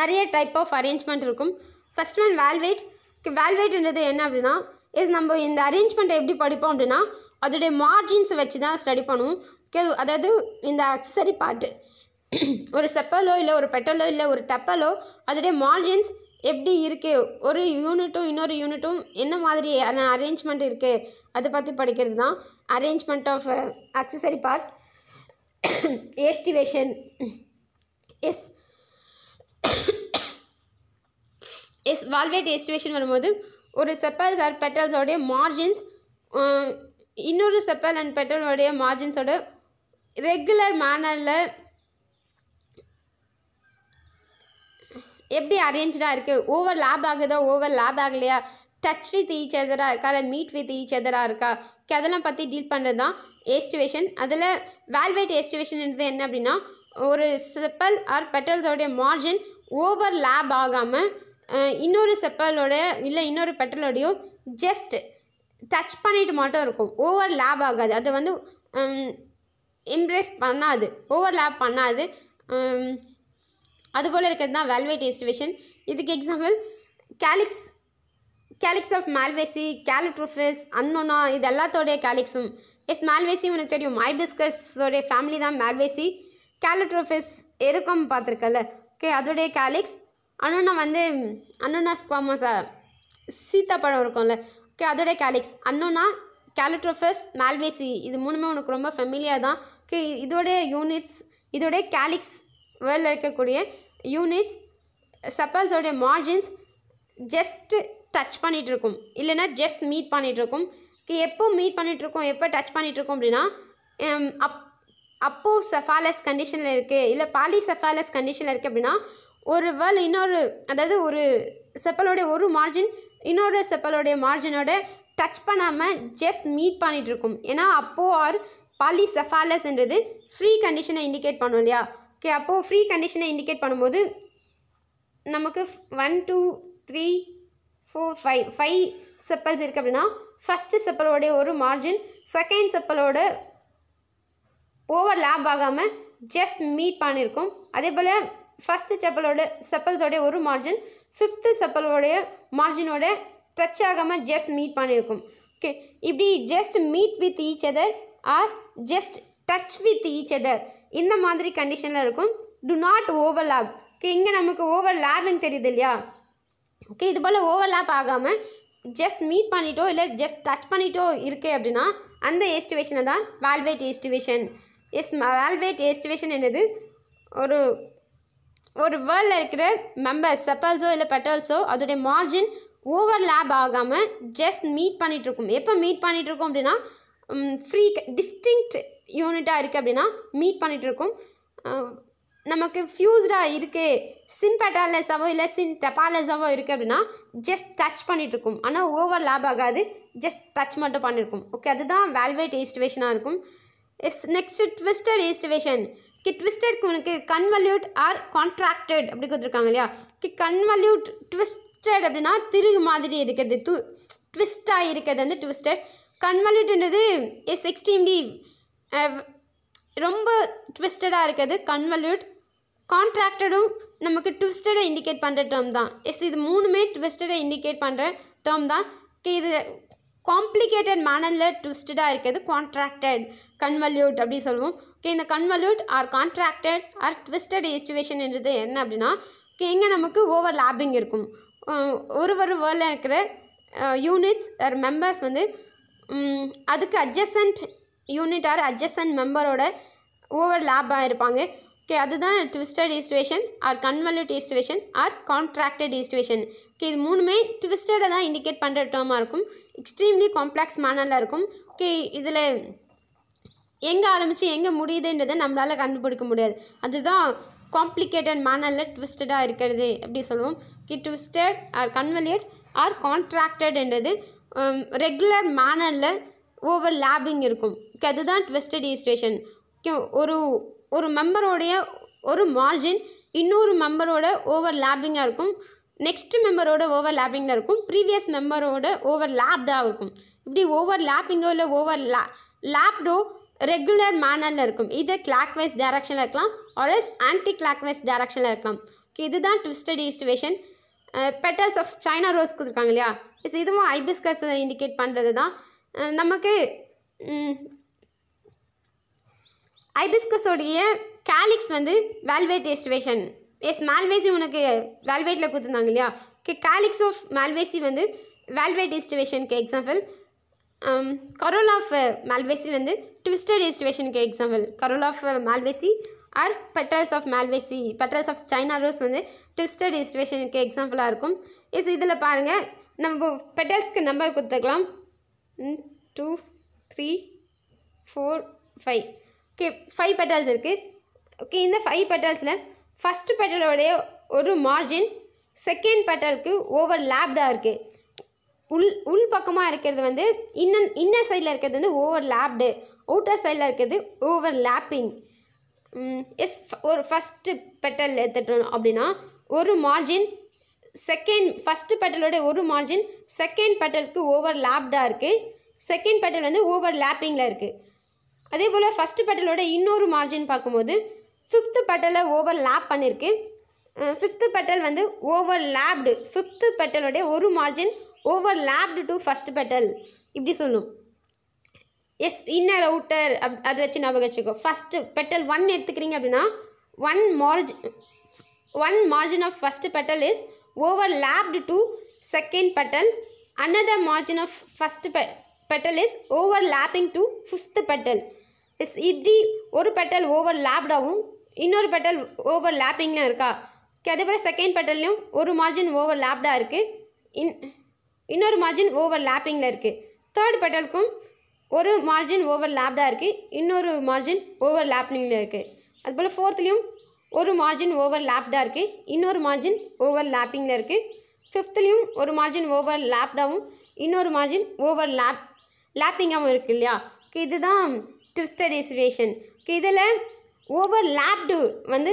[SPEAKER 1] நிறைய டைப் ஆஃப் அரேஞ்ச்மெண்ட் இருக்கும் ஃபஸ்ட் ஒன் வேல்வேட் வேல்வேட்ன்றது என்ன அப்படின்னா இஸ் நம்ம இந்த அரேஞ்ச்மெண்ட்டை எப்படி படிப்போம் அப்படின்னா அதோடைய மார்ஜின்ஸை வச்சு தான் ஸ்டடி பண்ணுவோம் அதாவது இந்த அக்சரி பாட்டு ஒரு செப்பலோ இல்லை ஒரு பெட்டலோ இல்லை ஒரு டப்பலோ அதோடைய மார்ஜின்ஸ் எப்படி இருக்குது ஒரு யூனிட்டும் இன்னொரு யூனிட்டும் என்ன மாதிரியான அரேஞ்ச்மெண்ட் இருக்குது அதை பற்றி படிக்கிறது தான் arrangement of accessory part aestivation yes yes valvate aestivation வரும்போது ஒரு செப்பல்ஸ் ஆர் பெட்டல்ஸோடைய மார்ஜின்ஸ் இன்னொரு செப்பல் அண்ட் பெட்டலோடைய மார்ஜின்ஸோட ரெகுலர் மேனரில் எப்படி அரேஞ்சாக இருக்குது ஓவர் லேப் ஆகுதோ ஓவர் லேப் ஆகலையா டச் வித் ஈச் எதராக இருக்கா இல்லை மீட் வித் ஈச் எதராக இருக்கா அதெல்லாம் பற்றி டீல் பண்ணுறது தான் ஏஸ்டிவேஷன் அதில் வேல்வேட் ஏஸ்டிவேஷன்ன்றது என்ன அப்படின்னா ஒரு செப்பல் ஆர் பெட்டல்ஸோடைய மார்ஜின் ஓவர் லேப் ஆகாமல் இன்னொரு செப்பலோட இல்லை இன்னொரு பெட்டலோடையோ ஜஸ்ட் டச் பண்ணிட்டு மட்டும் இருக்கும் ஓவர் லேப் ஆகாது அது வந்து இம்ப்ரெஸ் பண்ணாது ஓவர் லேப் பண்ணாது அதுபோல் இருக்கிறது தான் வேல்வேட் ஏஸ்டிவேஷன் இதுக்கு example calyx calyx of Malvaceae Calotropis Annona இது எல்லாத்தோடைய கேலிக்ஸும் எஸ் மேல்வேசி உனக்கு தெரியும் மைபிஸ்கஸோடைய ஃபேமிலி தான் மேல்வேசி கேலட்ரோஃபிஸ் இருக்கும் பார்த்துருக்கல ஓகே அதோடைய கேலிக்ஸ் அண்ணா வந்து அண்ணா ஸ்குவாமோசா சீத்தா பழம் இருக்கும்ல ஓகே அதோடைய கேலிக்ஸ் அண்ணா கேலட்ரோஃபஸ் மேல்வேசி இது மூணுமே உனக்கு ரொம்ப ஃபெமிலியாக தான் ஓகே இதோடைய யூனிட்ஸ் இதோடைய கேலிக்ஸ் வேர்ல்டில் இருக்கக்கூடிய யூனிட்ஸ் சப்பல்ஸோடைய மார்ஜின்ஸ் ஜஸ்ட்டு டச் பண்ணிகிட்ருக்கும் இல்லைன்னா ஜஸ்ட் மீட் பண்ணிகிட்ருக்கும் எப்போ மீட் பண்ணிகிட்ருக்கோம் எப்போ டச் பண்ணிகிட்ருக்கோம் அப்படின்னா அப் அப்போ செஃபாலஸ் கண்டிஷனில் இருக்குது இல்லை பாலி செஃபாலஸ் கண்டிஷனில் இருக்குது அப்படின்னா ஒரு வேல் இன்னொரு அதாவது ஒரு செப்பலோடைய ஒரு மார்ஜின் இன்னொரு செப்பலோடைய மார்ஜினோட டச் பண்ணாமல் ஜஸ்ட் மீட் பண்ணிகிட்ருக்கும் ஏன்னா அப்போது ஆர் பாலி செஃபாலஸ்ன்றது ஃப்ரீ கண்டிஷனை இண்டிகேட் பண்ணும் இல்லையா ஓகே அப்போது ஃப்ரீ கண்டிஷனை இண்டிகேட் பண்ணும்போது நமக்கு one two three four five five sepals இருக்குது அப்படின்னா ஃபஸ்ட்டு செப்பலோடைய ஒரு மார்ஜின் செகண்ட் செப்பலோட ஓவர் லேப் ஆகாமல் ஜஸ்ட் மீட் பண்ணியிருக்கும் அதே போல் ஃபஸ்ட்டு செப்பலோட செப்பல்ஸோடைய ஒரு மார்ஜின் ஃபிஃப்த்து செப்பலோடைய மார்ஜினோட டச் ஆகாமல் ஜஸ்ட் மீட் பண்ணியிருக்கும் ஓகே இப்படி just meet with each other or just touch with each other இந்த மாதிரி கண்டிஷனில் இருக்கும் do not overlap okay இங்கே நமக்கு ஓவர் லேப்னு தெரியுது இல்லையா ஓகே இது போல் ஓவர் லேப் ஆகாமல் ஜஸ்ட் மீட் பண்ணிட்டோ இல்லை ஜஸ்ட் டச் பண்ணிட்டோ இருக்குது அப்படின்னா அந்த ஏஸ்டிவேஷனை தான் valvate aestivation yes valvate aestivation என்னது ஒரு ஒரு வேர்ல்டில் இருக்கிற மெம்பர்ஸ் செப்பல்ஸோ இல்லை பெட்டல்ஸோ அதோடைய மார்ஜின் ஓவர் லேப் ஆகாமல் ஜஸ்ட் மீட் பண்ணிகிட்ருக்கும் எப்போ மீட் பண்ணிகிட்ருக்கோம் அப்படின்னா ஃப்ரீ டிஸ்டிங்க்ட் யூனிட்டாக இருக்குது அப்படின்னா மீட் பண்ணிகிட்ருக்கும் நமக்கு ஃப்யூஸ்டாக இருக்குது சிம் பேட்டாலஸாவோ இல்லை சிம் டெபாலஸாவோ இருக்குது அப்படின்னா ஜஸ்ட் டச் பண்ணிகிட்ருக்கும் ஆனால் ஓவர் லேப் ஆகாது ஜஸ்ட் டச் மட்டும் பண்ணியிருக்கும் ஓகே அதுதான் வேல்வேட் ஈஸ்டிவேஷனாக இருக்கும் எஸ் நெக்ஸ்ட் ட்விஸ்டர் ஈஸ்டிவேஷன் கி ட்விஸ்டட் உனக்கு கன்வல்யூட் ஆர் கான்ட்ராக்டட் அப்படி கொடுத்துருக்காங்க இல்லையா கி கன்வல்யூட் ட்விஸ்டட் அப்படின்னா திருகு மாதிரி இருக்கிறது து ட்விஸ்டாக இருக்கிறது வந்து ட்விஸ்டட் கன்வல்யூட்ன்றது எஸ் எக்ஸ்ட்ரீம்லி ரொம்ப ட்விஸ்டடாக இருக்கிறது கன்வல்யூட் கான்ட்ராக்டடும் நமக்கு ட்விஸ்டடை இண்டிகேட் பண்ணுற டேர்ம் தான் எஸ் இது மூணுமே ட்விஸ்டடை இண்டிகேட் பண்ணுற டேர்ம் தான் இது காம்ப்ளிகேட்டட் மேனரில் ட்விஸ்டடாக இருக்கிறது கான்ட்ராக்டட் கன்வல்யூட் அப்படி சொல்லுவோம் ஓகே இந்த convolute or contracted or twisted aestivation என்றது என்ன அப்படின்னா எங்கே நமக்கு ஓவர் லேபிங் இருக்கும் ஒரு ஒரு வேர்டில் இருக்கிற யூனிட்ஸ் ஆர் மெம்பர்ஸ் வந்து அதுக்கு அட்ஜஸ்டன்ட் யூனிட் ஆர் அட்ஜஸ்டன்ட் மெம்பரோட ஓவர் லேபாக இருப்பாங்க ஓகே அதுதான் twisted aestivation or convolute aestivation or contracted aestivation okay இது மூணுமே ட்விஸ்டடை தான் இண்டிகேட் பண்ணுற டேர்மாக இருக்கும் எக்ஸ்ட்ரீம்லி காம்ப்ளெக்ஸ் மேனரில் இருக்கும் ஓகே இதில் எங்கே ஆரம்பித்து எங்கே முடியுதுன்றதை நம்மளால் கண்டுபிடிக்க முடியாது அதுதான் காம்ப்ளிகேட்டட் மேனரில் ட்விஸ்டடாக இருக்கிறது எப்படி சொல்லுவோம் okay twisted or convolute or கான்ட்ராக்டட்ன்றது ரெகுலர் மேனரில் ஓவர் லேபிங் இருக்கும் ஓகே அதுதான் ட்விஸ்டட் ஈஸ்டுவேஷன் ஓகே ஒரு ஒரு மெம்பரோடைய ஒரு மார்ஜின் இன்னொரு மெம்பரோட ஓவர் லேப்பிங்காக இருக்கும் நெக்ஸ்ட் மெம்பரோட ஓவர் லேப்பிங்காக இருக்கும் ப்ரீவியஸ் மெம்பரோட ஓவர் லேப்டாக இருக்கும் இப்படி ஓவர் லேப்பிங்கோ இல்லை ஓவர் லே லேப்டோ ரெகுலர் மேனரில் இருக்கும் இது கிளாக் வைஸ் டேரக்ஷனில் இருக்கலாம் ஆர்எஸ் ஆன்டி கிளாக் வைஸ் டேரக்ஷனில் இருக்கலாம் ஓகே இதுதான் twisted aestivation petals of China rose கொடுத்துருக்காங்க இல்லையா இஸ் இதுவும் ஐபிஸ்கஸ் இண்டிகேட் பண்ணுறது தான் நமக்கு ஐபிஸ்கஸோடைய கேலிக்ஸ் வந்து வேல்வேட் எஸ்டிவேஷன் எஸ் மேல்வேசி உனக்கு வேல்வேட்டில் கொடுத்துருந்தாங்க இல்லையா கே கேலிக்ஸ் ஆஃப் மேல்வேசி வந்து வேல்வேட் எஸ்டிவேஷனுக்கு எக்ஸாம்பிள் கரோல் ஆஃப் மேல்வேசி வந்து ட்விஸ்டட் எஸ்டிவேஷனுக்கு example corolla of Malvaceae or petals of Malvaceae petals of China rose வந்து ட்விஸ்டட் எஸ்டிவேஷனுக்கு எக்ஸாம்பிளாக இருக்கும் எஸ் இதில் பாருங்கள் நம்ம பெட்டல்ஸ்க்கு நம்பர் கொடுத்துக்கலாம் two three four five okay five petals இருக்குது ஓகே இந்த ஃபைவ் பெட்டல்ஸில் ஃபஸ்ட்டு பெட்டலோடைய ஒரு மார்ஜின் செகண்ட் பெட்டலுக்கு ஓவர் லேப்டாக இருக்குது உள் உள் பக்கமாக இருக்கிறது வந்து இன்னன் இன்னர் சைடில் இருக்கிறது வந்து ஓவர் லேப்டு அவுட்டர் சைடில் இருக்கிறது ஓவர் லேப்பிங் எஸ் ஒரு ஃபஸ்ட்டு பெட்டல் எடுத்துட்டோம் அப்படின்னா ஒரு மார்ஜின் செகண்ட் ஃபஸ்ட்டு பெட்டலோட ஒரு மார்ஜின் செகண்ட் பெட்டலுக்கு ஓவர் லேப்டாக இருக்குது செகண்ட் பெட்டல் வந்து ஓவர் லேப்பிங்கில் இருக்குது அதே போல் ஃபஸ்ட்டு பட்டலோட இன்னொரு மார்ஜின் பார்க்கும்போது ஃபிஃப்த்து பட்டலை ஓவர் லேப் பண்ணியிருக்கு ஃபிஃப்த்து பெட்டல் வந்து ஓவர் லேப்டு ஃபிஃப்த்து பெட்டலோடைய ஒரு margin overlapped to first petal இப்படி சொல்லும் எஸ் இன்னர் அவுட்டர் அப் அது வச்சு ஞாபகம் வச்சுக்கோ ஃபஸ்ட்டு பெட்டல் ஒன் எடுத்துக்கிறீங்க அப்படின்னா one margin one margin of first petal is overlapped to second petal of first பெ petal is overlapping to fifth petal is இப்படி ஒரு பெட்டல் ஓவர் லேப்டாகவும் இன்னொரு பெட்டல் ஓவர் லேப்பிங்லாம் இருக்கா போல் செகண்ட் பெட்டல்லையும் ஒரு margin ஓவர் லேப்டாக இருக்குது இன் இன்னொரு மார்ஜின் ஓவர் லேப்பிங்கில் இருக்குது தேர்ட் பெட்டலுக்கும் ஒரு மார்ஜின் ஓவர் லேப்டாக இருக்குது இன்னொரு மார்ஜின் ஓவர் லேப்பிங்கில் இருக்குது அதுபோல் ஃபோர்த்லேயும் ஒரு மார்ஜின் ஓவர் லேப்டாக இருக்குது இன்னொரு மார்ஜின் ஓவர் லேப்பிங்கில் இருக்குது ஃபிஃப்த்லேயும் ஒரு மார்ஜின் ஓவர் லேப்டாகவும் இன்னொரு மார்ஜின் ஓவர் லேப் லேப்பிங்காகவும் இருக்குது இல்லையா இதுதான் ட்விஸ்டட் இசுவேஷன் இதில் ஓவர் லேப்டு வந்து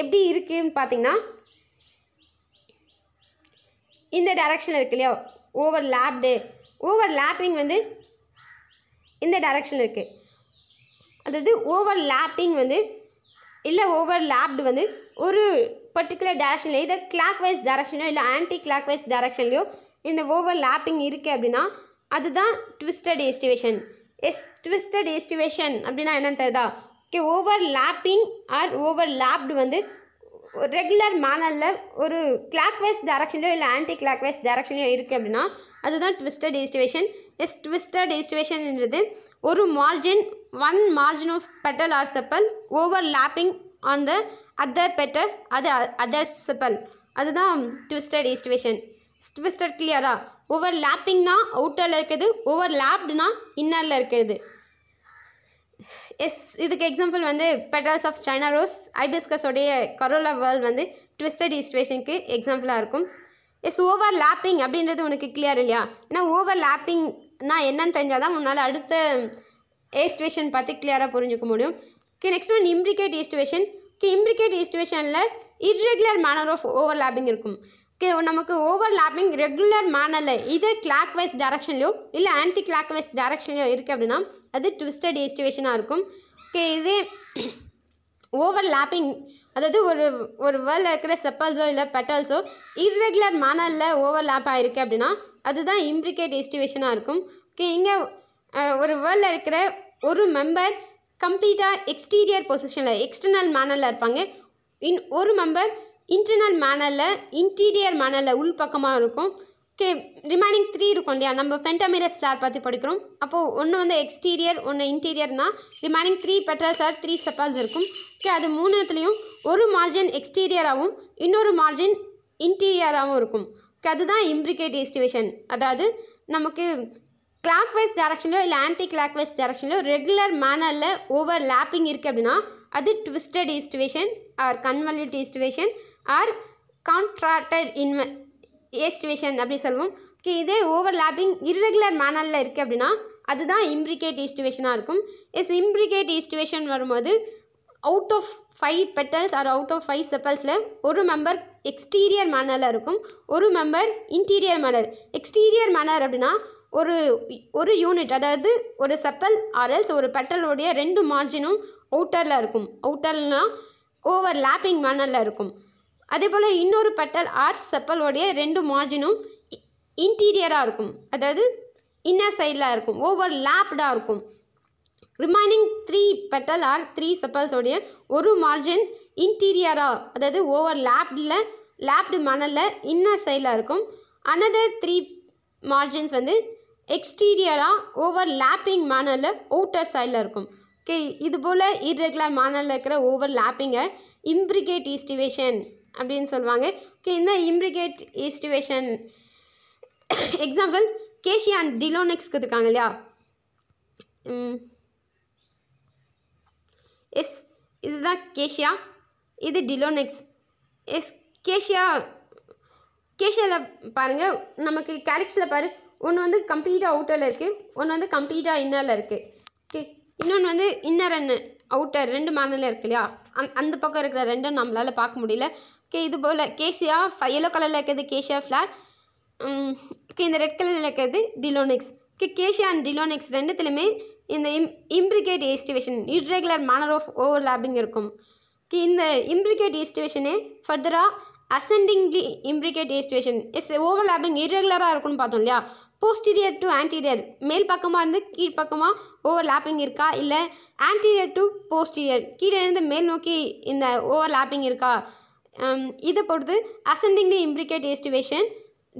[SPEAKER 1] எப்படி இருக்குதுன்னு பார்த்தீங்கன்னா இந்த டைரக்ஷன் இருக்கு இல்லையா ஓவர் லேப்டு ஓவர் லேப்பிங் வந்து இந்த டைரக்ஷன் இருக்குது அதாவது ஓவர் லேப்பிங் வந்து இல்லை ஓவர் லேப்டு வந்து ஒரு பர்டிகுலர் டேரக்ஷன்லேயோ இதை கிளாக் வைஸ் டேரக்ஷனோ இல்லை ஆன்டி கிளாக் வைஸ் டேரக்ஷன்லையோ இந்த ஓவர் லேப்பிங் இருக்குது அப்படின்னா அதுதான் twisted aestivation yes twisted aestivation அப்படின்னா என்னன்னு தெரியுதா okay overlapping or overlapped வந்து ரெகுலர் மேனரில் ஒரு கிளாக் வைஸ் டேரக்ஷன்லையோ இல்லை ஆன்டி கிளாக் வைஸ் டேரக்ஷன்லையோ இருக்குது அப்படின்னா அதுதான் ட்விஸ்டட் எஸ்டிவேஷன் எஸ் ட்விஸ்டட் எஸ்டிவேஷன்ன்றது ஒரு margin one margin of petal or sepal overlapping on the other petal அது அதர் செப்பல் அதுதான் ட்விஸ்டட் எஸ்டிவேஷன் ட்விஸ்டட் கிளியரா ஓவர் லேப்பிங்னா அவுட்டரில் இருக்கிறது ஓவர் லேப்டுனா இன்னரில் இருக்கிறது எஸ் இதுக்கு எக்ஸாம்பிள் வந்து பெட்ரல்ஸ் ஆஃப் சைனா ரோஸ் ஐபிஸ்கஸோடைய கரோலா வேர்ல்டு வந்து ட்விஸ்டட் இஸ்டுவேஷனுக்கு எக்ஸாம்பிளாக இருக்கும் எஸ் ஓவர் லேப்பிங் அப்படின்றது உனக்கு கிளியர் இல்லையா ஏன்னா ஓவர் லேப்பிங்னா என்னன்னு தெரிஞ்சால் தான் உன்னால் அடுத்த ஏஸ்டுவேஷன் பார்த்து கிளியராக புரிஞ்சுக்க முடியும் okay next one imbricate aestivation கி இம்ப்ரிகேட் இஸ்டுவேஷனில் irregular manner of overlapping இருக்கும் நமக்கு ஓவர் லாப்பிங் ரெகுலர் மேனரில் இது கிளாக் வைஸ் டேரக்ஷன்லையோ இல்லை ஆன்டி கிளாக் வைஸ் டேரக்ஷன்லையோ இருக்குது அப்படின்னா அது ட்விஸ்டட் எஸ்டிவேஷனாக இருக்கும் ஓகே இதே ஓவர் லாப்பிங் அதாவது ஒரு ஒரு வேர்ல இருக்கிற செப்பல்ஸோ இல்லை பெட்டல்ஸோ இர்ரெகுலர் மேனரில் ஓவர் லேப் ஆகிருக்கு அப்படின்னா அதுதான் இம்ப்ரிகேட் எஸ்டிவேஷனாக இருக்கும் ஓகே இங்கே ஒரு வேர்ல்டில் இருக்கிற ஒரு மெம்பர் கம்ப்ளீட்டாக எக்ஸ்டீரியர் பொசிஷனில் எக்ஸ்டர்னல் மேனரில் இருப்பாங்க இன் ஒரு மெம்பர் இன்டர்னல் மேனலில் இன்டீரியர் மேனலில் உள் பக்கமாக இருக்கும் ஓகே ரிமைனிங் த்ரீ இருக்கும் இல்லையா நம்ம ஃபென்டமிரர் ஸ்டார் பற்றி படிக்கிறோம் அப்போது ஒன்று வந்து எக்ஸ்டீரியர் ஒன்று இன்டீரியர்னா remaining three petals or three sepals இருக்கும் ஓகே அது மூணுத்துலேயும் ஒரு மார்ஜின் எக்ஸ்டீரியராகவும் இன்னொரு மார்ஜின் இன்டீரியராகவும் இருக்கும் ஓகே அதுதான் இம்ப்ரிகேட் எஸ்டிவேஷன் அதாவது நமக்கு கிளாக் வைஸ் டேரக்ஷன்லையோ இல்லை ஆன்டி கிளாக் வைஸ் டேரக்ஷன்லையோ ரெகுலர் மேனரில் ஓவர் லேப்பிங் இருக்குது அப்படின்னா அது twisted aestivation or convolute aestivation or contracted இன்வ ஏஸ்டிவேஷன் அப்படி சொல்லுவோம் ஓகே இதே லேப்பிங் இர்ரெகுலர் மேனலில் இருக்குது அப்படின்னா அதுதான் இம்ப்ரிகேட் ஈஸ்டிவேஷனாக இருக்கும் எஸ் இம்ப்ரிகேட் ஈஸ்டிவேஷன் வரும்போது out of five petals or out of five செப்பல்ஸில் ஒரு மெம்பர் எக்ஸ்டீரியர் மேனரில் இருக்கும் ஒரு member interior manner exterior manner அப்படின்னா ஒரு ஒரு யூனிட் அதாவது ஒரு செப்பல் ஆர்எல்ஸ் ஒரு பெட்டலோடைய ரெண்டு மார்ஜினும் அவுட்டரில் இருக்கும் அவுட்டர்னால் ஓவர் லேப்பிங் மேனலில் இருக்கும் அதே போல் இன்னொரு பெட்டல் ஆர் செப்பலோடைய ரெண்டு மார்ஜினும் இன்டீரியராக இருக்கும் அதாவது இன்னர் சைடில் இருக்கும் ஓவர் லேப்டாக இருக்கும் remaining three petal or three செப்பல்ஸோடைய ஒரு மார்ஜின் இன்டீரியராக அதாவது ஓவர் லேப்டில் லேப்டு மணலில் இன்னர் சைடில் இருக்கும் அனதர் த்ரீ மார்ஜின்ஸ் வந்து எக்ஸ்டீரியராக ஓவர் லேப்பிங் மணலில் அவுட்டர் சைடில் இருக்கும் ஓகே இது போல் இர்ரெகுலர் மணலில் இருக்கிற ஓவர் லேப்பிங்கை இம்ப்ரிகேட் இஸ்டிவேஷன் அப்படின்னு சொல்லுவாங்க ஓகே இந்த imbricate aestivation example and Delonix கொடுத்துருக்காங்க இல்லையா எஸ் இதுதான் கேஷியா இது டிலோனெக்ஸ் எஸ் கேஷியா கேஷியாவில் பாருங்கள் நமக்கு கேரக்ஸில் பாரு ஒன்று வந்து கம்ப்ளீட்டாக அவுட்டரில் இருக்குது ஒன்று வந்து கம்ப்ளீட்டாக இன்னரில் இருக்குது ஓகே இன்னொன்று வந்து இன்னர் அண்ட் அவுட்டர் ரெண்டு மேனில் இருக்கு இல்லையா அந் அந்த பக்கம் இருக்கிற ரெண்டும் நம்மளால் பார்க்க முடியல ஓகே இது போல் கேஷியா எல்லோ கலரில் இருக்கிறது கேஷியா ஃப்ளார் ஓகே இந்த ரெட் கலரில் இருக்கிறது Delonix okay Cassia and Delonix ரெண்டுத்துலையுமே இந்த இம் imbricate aestivation irregular manner of overlapping இருக்கும் ஓகே இந்த இம்ப்ரிகேட் எஸ்டிவேஷனே ஃபர்தராக ascendingly imbricate aestivation yes overlapping இர்ரெகுலராக இருக்குன்னு பார்த்தோம் இல்லையா போஸ்டீரியர் டு ஆன்டீரியர் மேல் பக்கமாக இருந்து கீழ் பக்கமாக ஓவர் லேப்பிங் இருக்கா இல்லை ஆன்டீரியர் டு போஸ்டீரியர் கீழே இருந்து மேல் நோக்கி இந்த ஓவர் லேப்பிங் இருக்கா இதை பொறுத்து ascendingly imbricate aestivation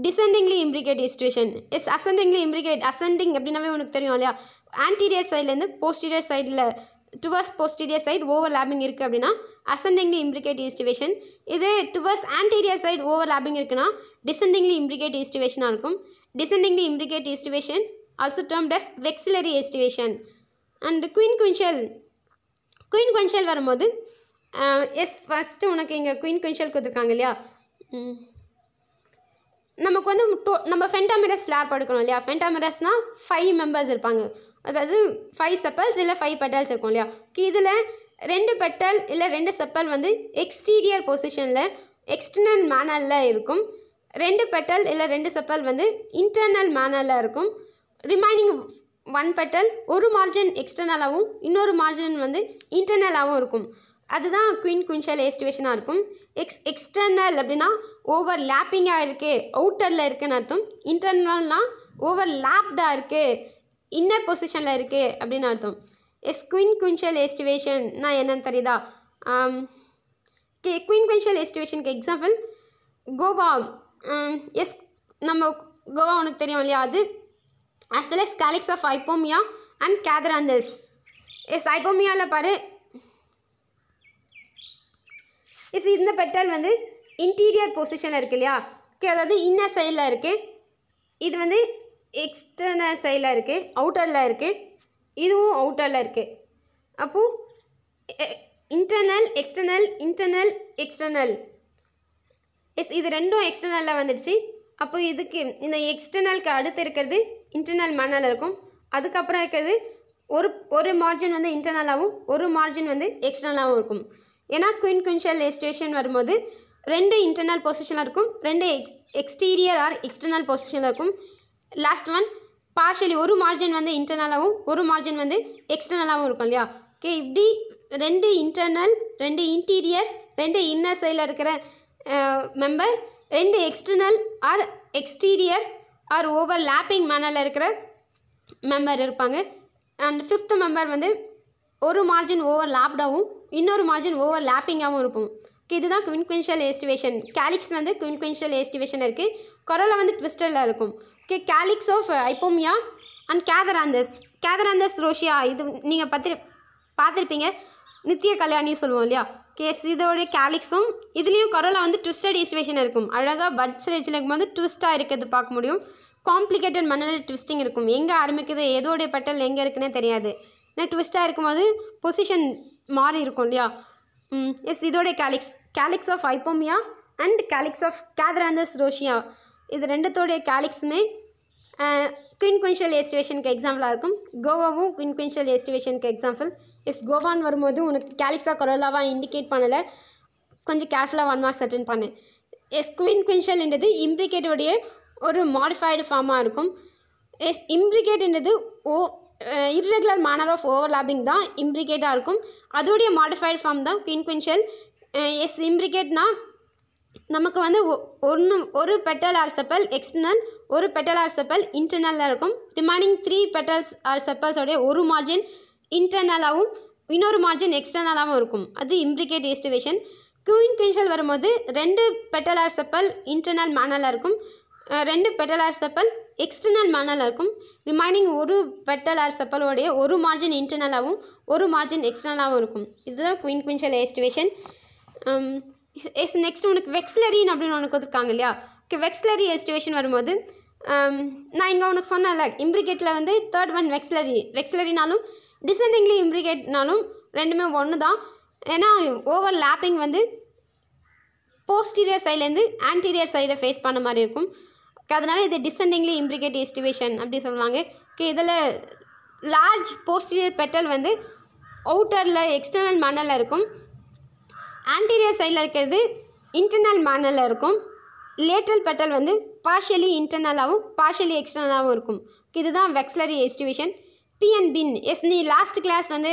[SPEAKER 1] descendingly imbricate aestivation yes ascendingly imbricate ascending அப்படின்னாவே உனக்கு தெரியும் இல்லையா ஆன்டீரியர் சைட்லேருந்து போஸ்டீரியர் சைடில் towards posterior side overlapping இருக்குது அப்படின்னா அசெண்டிங்லி இம்ப்ரிகேட் ஈஸ்டிவேஷன் இதே towards anterior side overlapping இருக்குன்னா டிசெண்டிங்லி இம்ப்ரிகேட் ஈஸ்டிவேஷனாக இருக்கும் descendingly imbricate aestivation also termed as vexillary aestivation and குயின் குவின்ஷல் குயின் குவின்ஷல் வரும்போது எஸ் ஃபஸ்ட்டு உனக்கு இங்கே குயின் குயின்ஷல் கொடுத்துருக்காங்க இல்லையா நமக்கு வந்து டோ நம்ம ஃபென்டாமிரஸ் ஃப்ளார் படுக்கணும் இல்லையா ஃபென்டாமிரஸ்னால் ஃபைவ் மெம்பர்ஸ் இருப்பாங்க அதாவது ஃபைவ் செப்பல்ஸ் இல்லை ஃபைவ் பெட்டல்ஸ் இருக்கும் இல்லையா இதில் ரெண்டு பெட்டல் இல்லை ரெண்டு செப்பல் வந்து எக்ஸ்டீரியர் பொசிஷனில் எக்ஸ்டர்னல் மேனலில் இருக்கும் ரெண்டு பெட்டல் இல்லை ரெண்டு செப்பல் வந்து இன்டர்னல் மேனலில் இருக்கும் ரிமைனிங் ஒன் பெட்டல் ஒரு மார்ஜின் எக்ஸ்டர்னலாகவும் இன்னொரு மார்ஜின் வந்து இன்டர்னலாகவும் இருக்கும் அதுதான் குயின் குயின்ஷியல் ஏஸ்டிவேஷனாக இருக்கும் எக்ஸ் எக்ஸ்டர்னல் அப்படின்னா ஓவர் லேப்பிங்காக இருக்குது அவுட்டரில் இருக்குதுன்னு அர்த்தம் இன்டர்னல்னால் ஓவர் லேப்டாக இருக்குது இன்னர் பொசிஷனில் இருக்குது அப்படின்னு அர்த்தம் எஸ் குயின் குயின்ஷியல் ஏஸ்டிவேஷன்னா என்னென்னு தெரியுதா கே குயின் குயின்ஷியல் ஏஸ்டிவேஷனுக்கு எக்ஸாம்பிள் கோவா எஸ் um, நம்ம கோவா உனக்கு தெரியும் இல்லையா அது as well yes calyx of Ipomoea and Catharanthus yes ஐப்போமியாவில் பாரு இஸ் இந்த பெட்டல் வந்து இன்டீரியர் பொசிஷன் இருக்குது இல்லையா ஓகே அதாவது இன்னர் சைடில் இருக்குது இது வந்து எக்ஸ்டர்னல் சைடில் இருக்குது அவுட்டரில் இருக்குது இதுவும் அவுட்டரில் இருக்குது அப்போது internal external internal external yes இது ரெண்டும் எக்ஸ்டர்னலில் வந்துடுச்சு அப்போ இதுக்கு இந்த எக்ஸ்டர்னலுக்கு அடுத்து இருக்கிறது இன்டர்னல் மணல் இருக்கும் அதுக்கப்புறம் இருக்கிறது ஒரு ஒரு மார்ஜின் வந்து இன்டர்னலாகவும் ஒரு மார்ஜின் வந்து எக்ஸ்டர்னலாகவும் இருக்கும் ஏன்னா குயின் குயின்ஷியல் எஸ்டேஷன் வரும்போது ரெண்டு இன்டர்னல் பொசிஷனில் இருக்கும் ரெண்டு எக்ஸ் எக்ஸ்டீரியர் ஆர் எக்ஸ்டர்னல் பொசிஷனில் இருக்கும் லாஸ்ட் ஒன் பார்ஷலி ஒரு மார்ஜின் வந்து இன்டர்னலாகவும் ஒரு மார்ஜின் வந்து எக்ஸ்டர்னலாகவும் இருக்கும் இல்லையா ஓகே இப்படி ரெண்டு இன்டர்னல் ரெண்டு இன்டீரியர் ரெண்டு இன்னர் சைடில் இருக்கிற மெம்பர் ரெண்டு external or exterior or overlapping மேனரில் இருக்கிற மெம்பர் இருப்பாங்க அண்ட் ஃபிஃப்த் மெம்பர் வந்து ஒரு மார்ஜின் ஓவர் லேப்டாகவும் இன்னொரு மார்ஜின் ஓவர் லேப்பிங்காகவும் இருக்கும் ஓகே இதுதான் குவின்குவென்ஷியல் ஏஸ்டிவேஷன் கேலிக்ஸ் வந்து குவின்குவென்ஷியல் ஏஸ்டிவேஷன் இருக்குது கொரோலா வந்து ட்விஸ்டரில் இருக்கும் okay calyx of Ipomoea and Catharanthus Catharanthus roseus இது நீங்கள் பத்திரி பார்த்துருப்பீங்க நித்திய கல்யாணியும் சொல்லுவோம் இல்லையா கேஸ் இதோடைய கேலிக்ஸும் இதுலேயும் கொரோலா வந்து ட்விஸ்டட் ஈஸ்வேஷன் இருக்கும் அழகாக பட் ஸ்டேஜில் வந்து ட்விஸ்ட்டாக இருக்கிறது பார்க்க முடியும் காம்ப்ளிகேட்டட் மனநல ட்விஸ்டிங் இருக்கும் எங்கே ஆரம்பிக்குது எதோடைய பட்டல் எங்கே இருக்குன்னே தெரியாது ஏன்னா ட்விஸ்ட்டாக இருக்கும்போது பொசிஷன் மாறி இருக்கும் இல்லையா எஸ் இதோடைய calyx calyx of Ipomoea and calyx of Catharanthus roseus இது ரெண்டுத்தோடைய கேலிக்ஸுமே குயின்குவென்ஷியல் எஸ்டிவேஷனுக்கு எக்ஸாம்பிளாக இருக்கும் கோவாவும் குயின் குயின்குவென்ஷியல் எஸ்டிவேஷனுக்கு எக்ஸாம்பிள் எஸ் கோவான்னு வரும்போது உனக்கு ஆஃப் கொரோலாவாக இண்டிகேட் பண்ணலை கொஞ்சம் கேர்ஃபுல்லாக ஒன் மார்க்ஸ் அட்டன் பண்ணேன் எஸ் குயின் குயின்குவென்ஷியல்ன்றது இம்ப்ரிகேட்டோடைய ஒரு மாடிஃபைடு ஃபார்மாக இருக்கும் எஸ் இம்ப்ளிகேட்ன்றது ஓ இர்ரெகுலர் மேனர் ஆஃப் ஓவர்லாப்பிங் தான் இம்ப்ரிகேட்டாக இருக்கும் அதோடைய மாடிஃபைடு ஃபார்ம் தான் குயின்குவின்ஷியல் எஸ் இம்ப்ரிகேட்னா நமக்கு வந்து ஒன்று ஒரு பெட்டல் ஆர் செப்பல் எக்ஸ்டர்னல் ஒரு பெட்டல் ஆர் செப்பல் இன்டர்னலாக இருக்கும் ரிமைனிங் த்ரீ பெட்டல்ஸ் ஆர் செப்பல்ஸோடைய ஒரு மார்ஜின் இன்டர்னலாகவும் இன்னொரு மார்ஜின் எக்ஸ்டர்னலாகவும் இருக்கும் அது இம்ப்ரிகேட் எஸ்டிவேஷன் குயின் குவின்ஷல் வரும்போது ரெண்டு பெட்டல் ஆர் செப்பல் இன்டர்னல் மேனலாக இருக்கும் ரெண்டு பெட்டல் ஆர் செப்பல் எக்ஸ்டர்னல் மேனலாக இருக்கும் ரிமைனிங் ஒரு பெட்டல் ஆர் செப்பலோடைய ஒரு மார்ஜின் இன்டர்னலாகவும் ஒரு மார்ஜின் எக்ஸ்டர்னலாகவும் இருக்கும் இதுதான் குயின் குவின்ஷியல் எஸ்டிவேஷன் எஸ் நெக்ஸ்ட் உனக்கு வெக்ஸ்லரின் அப்படின்னு ஒன்று இருக்காங்க இல்லையா ஓகே வெக்ஸ்லரி எஸ்டிவேஷன் வரும்போது um, நான் இங்கே உனக்கு சொன்னேன்ல இம்ப்ரிகேட்டில் வந்து தேர்ட் ஒன் வெக்ஸ்லரி வெக்ஸ்லரினாலும் டிசெண்டிங்லி இம்ப்ரிகேட்னாலும் ரெண்டுமே ஒன்று தான் ஏன்னா ஓவர் லேப்பிங் வந்து போஸ்டீரியர் சைட்லேருந்து ஆன்டீரியர் சைடை ஃபேஸ் பண்ண மாதிரி இருக்கும் அதனால் இது டிசெண்டிங்லி இம்ப்ரிகேட் எஸ்டிவேஷன் அப்படி சொல்லுவாங்க ஓகே இதில் லார்ஜ் போஸ்டீரியர் பெட்டல் வந்து அவுட்டரில் எக்ஸ்டர்னல் மேனலில் இருக்கும் ஆன்டீரியர் சைடில் இருக்கிறது இன்டர்னல் மேனலில் இருக்கும் லேட்ரல் பெட்டல் வந்து பார்ஷியலி இன்டர்னலாகவும் பார்ஷியலி எக்ஸ்டர்னலாகவும் இருக்கும் இதுதான் வெக்ஸ்லரி எஸ்டிவேஷன் பிஎன் பின் எஸ் நீ லாஸ்ட் கிளாஸ் வந்து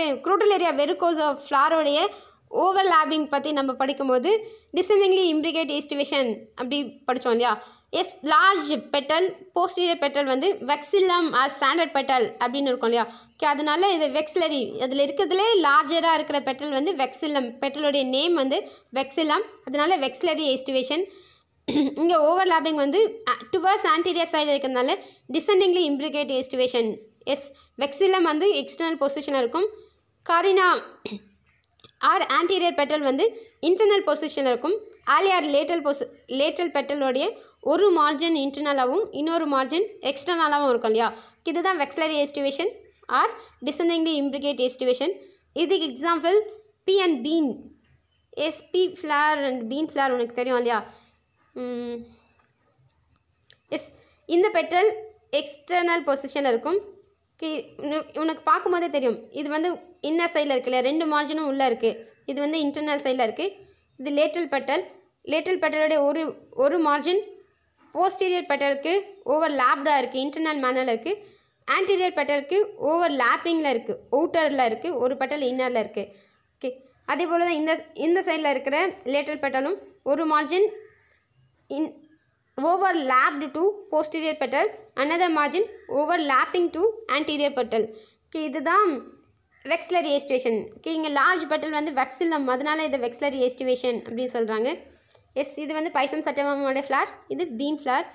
[SPEAKER 1] ஏரியா வெருக்கோஸ் ஆஃப் ஃப்ளாரோடைய லேபிங் பற்றி நம்ம படிக்கும்போது டிசெண்டிங்லி இம்ப்ரிகேட் எஸ்டிவேஷன் அப்படி படித்தோம் இல்லையா yes large petal posterior petal வந்து வெக்ஸிலம் ஆர் ஸ்டாண்டர்ட் பெட்டல் அப்படின்னு இருக்கும் இல்லையா ஓகே அதனால இது வெக்ஸிலரி அதில் இருக்கிறதுலே லார்ஜராக இருக்கிற பெட்டல் வந்து வெக்ஸிலம் பெட்டலுடைய நேம் வந்து வெக்ஸிலம் அதனால வெக்ஸிலரி எஸ்டிவேஷன் இங்கே லேபிங் வந்து டுவர்ஸ் ஆன்டீரியர் சைடு இருக்கிறதுனால descendingly imbricate aestivation yes vexillum வந்து எக்ஸ்டர்னல் பொசிஷனாக இருக்கும் காரினா ஆர் ஆன்டீரியர் பெட்டல் வந்து இன்டர்னல் பொசிஷனில் இருக்கும் ஆலியார் லேட்டல் பொசி லேட்டல் பெட்டலோடைய ஒரு மார்ஜின் இன்டர்னலாகவும் இன்னொரு மார்ஜின் எக்ஸ்டர்னலாகவும் இருக்கும் இல்லையா இதுதான் vexillary aestivation or descendingly imbricate aestivation இதுக்கு எக்ஸாம்பிள் பி அண்ட் பீன் எஸ்பி ஃப்ளார் அண்ட் பீன் ஃப்ளார் உனக்கு தெரியும் இல்லையா எஸ் இந்த பெட்ரல் எக்ஸ்டர்னல் பொசிஷனில் இருக்கும் உனக்கு பார்க்கும்போதே தெரியும் இது வந்து இன்னர் சைடில் இருக்குல்ல ரெண்டு மார்ஜினும் உள்ளே இருக்குது இது வந்து இன்டர்னல் சைடில் இருக்குது இது லேட்டல் பெட்டல் லேட்டல் பெட்டலோடைய ஒரு ஒரு மார்ஜின் போஸ்டீரியர் பெட்டருக்கு ஓவர் லேப்டாக இருக்குது இன்டர்னல் மேனரில் இருக்குது ஆன்டீரியர் பெட்டருக்கு ஓவர் லேப்பிங்கில் இருக்குது அவுட்டரில் இருக்குது ஒரு பட்டல் இன்னரில் இருக்குது ஓகே அதே போல் தான் இந்த இந்த சைடில் இருக்கிற லேட்டர் பட்டலும் ஒரு margin in overlapped to posterior petal another margin overlapping to anterior petal okay இதுதான் வெக்ஸ்லரி எஸ்டிவேஷன் ஓகே இங்கே லார்ஜ் பட்டல் வந்து வெக்ஸில் அதனால இதை வெக்ஸ்லரி எஸ்டிவேஷன் அப்படின்னு சொல்கிறாங்க எஸ் இது வந்து பைசம் சட்டமாமோடைய ஃப்ளார் இது bean flower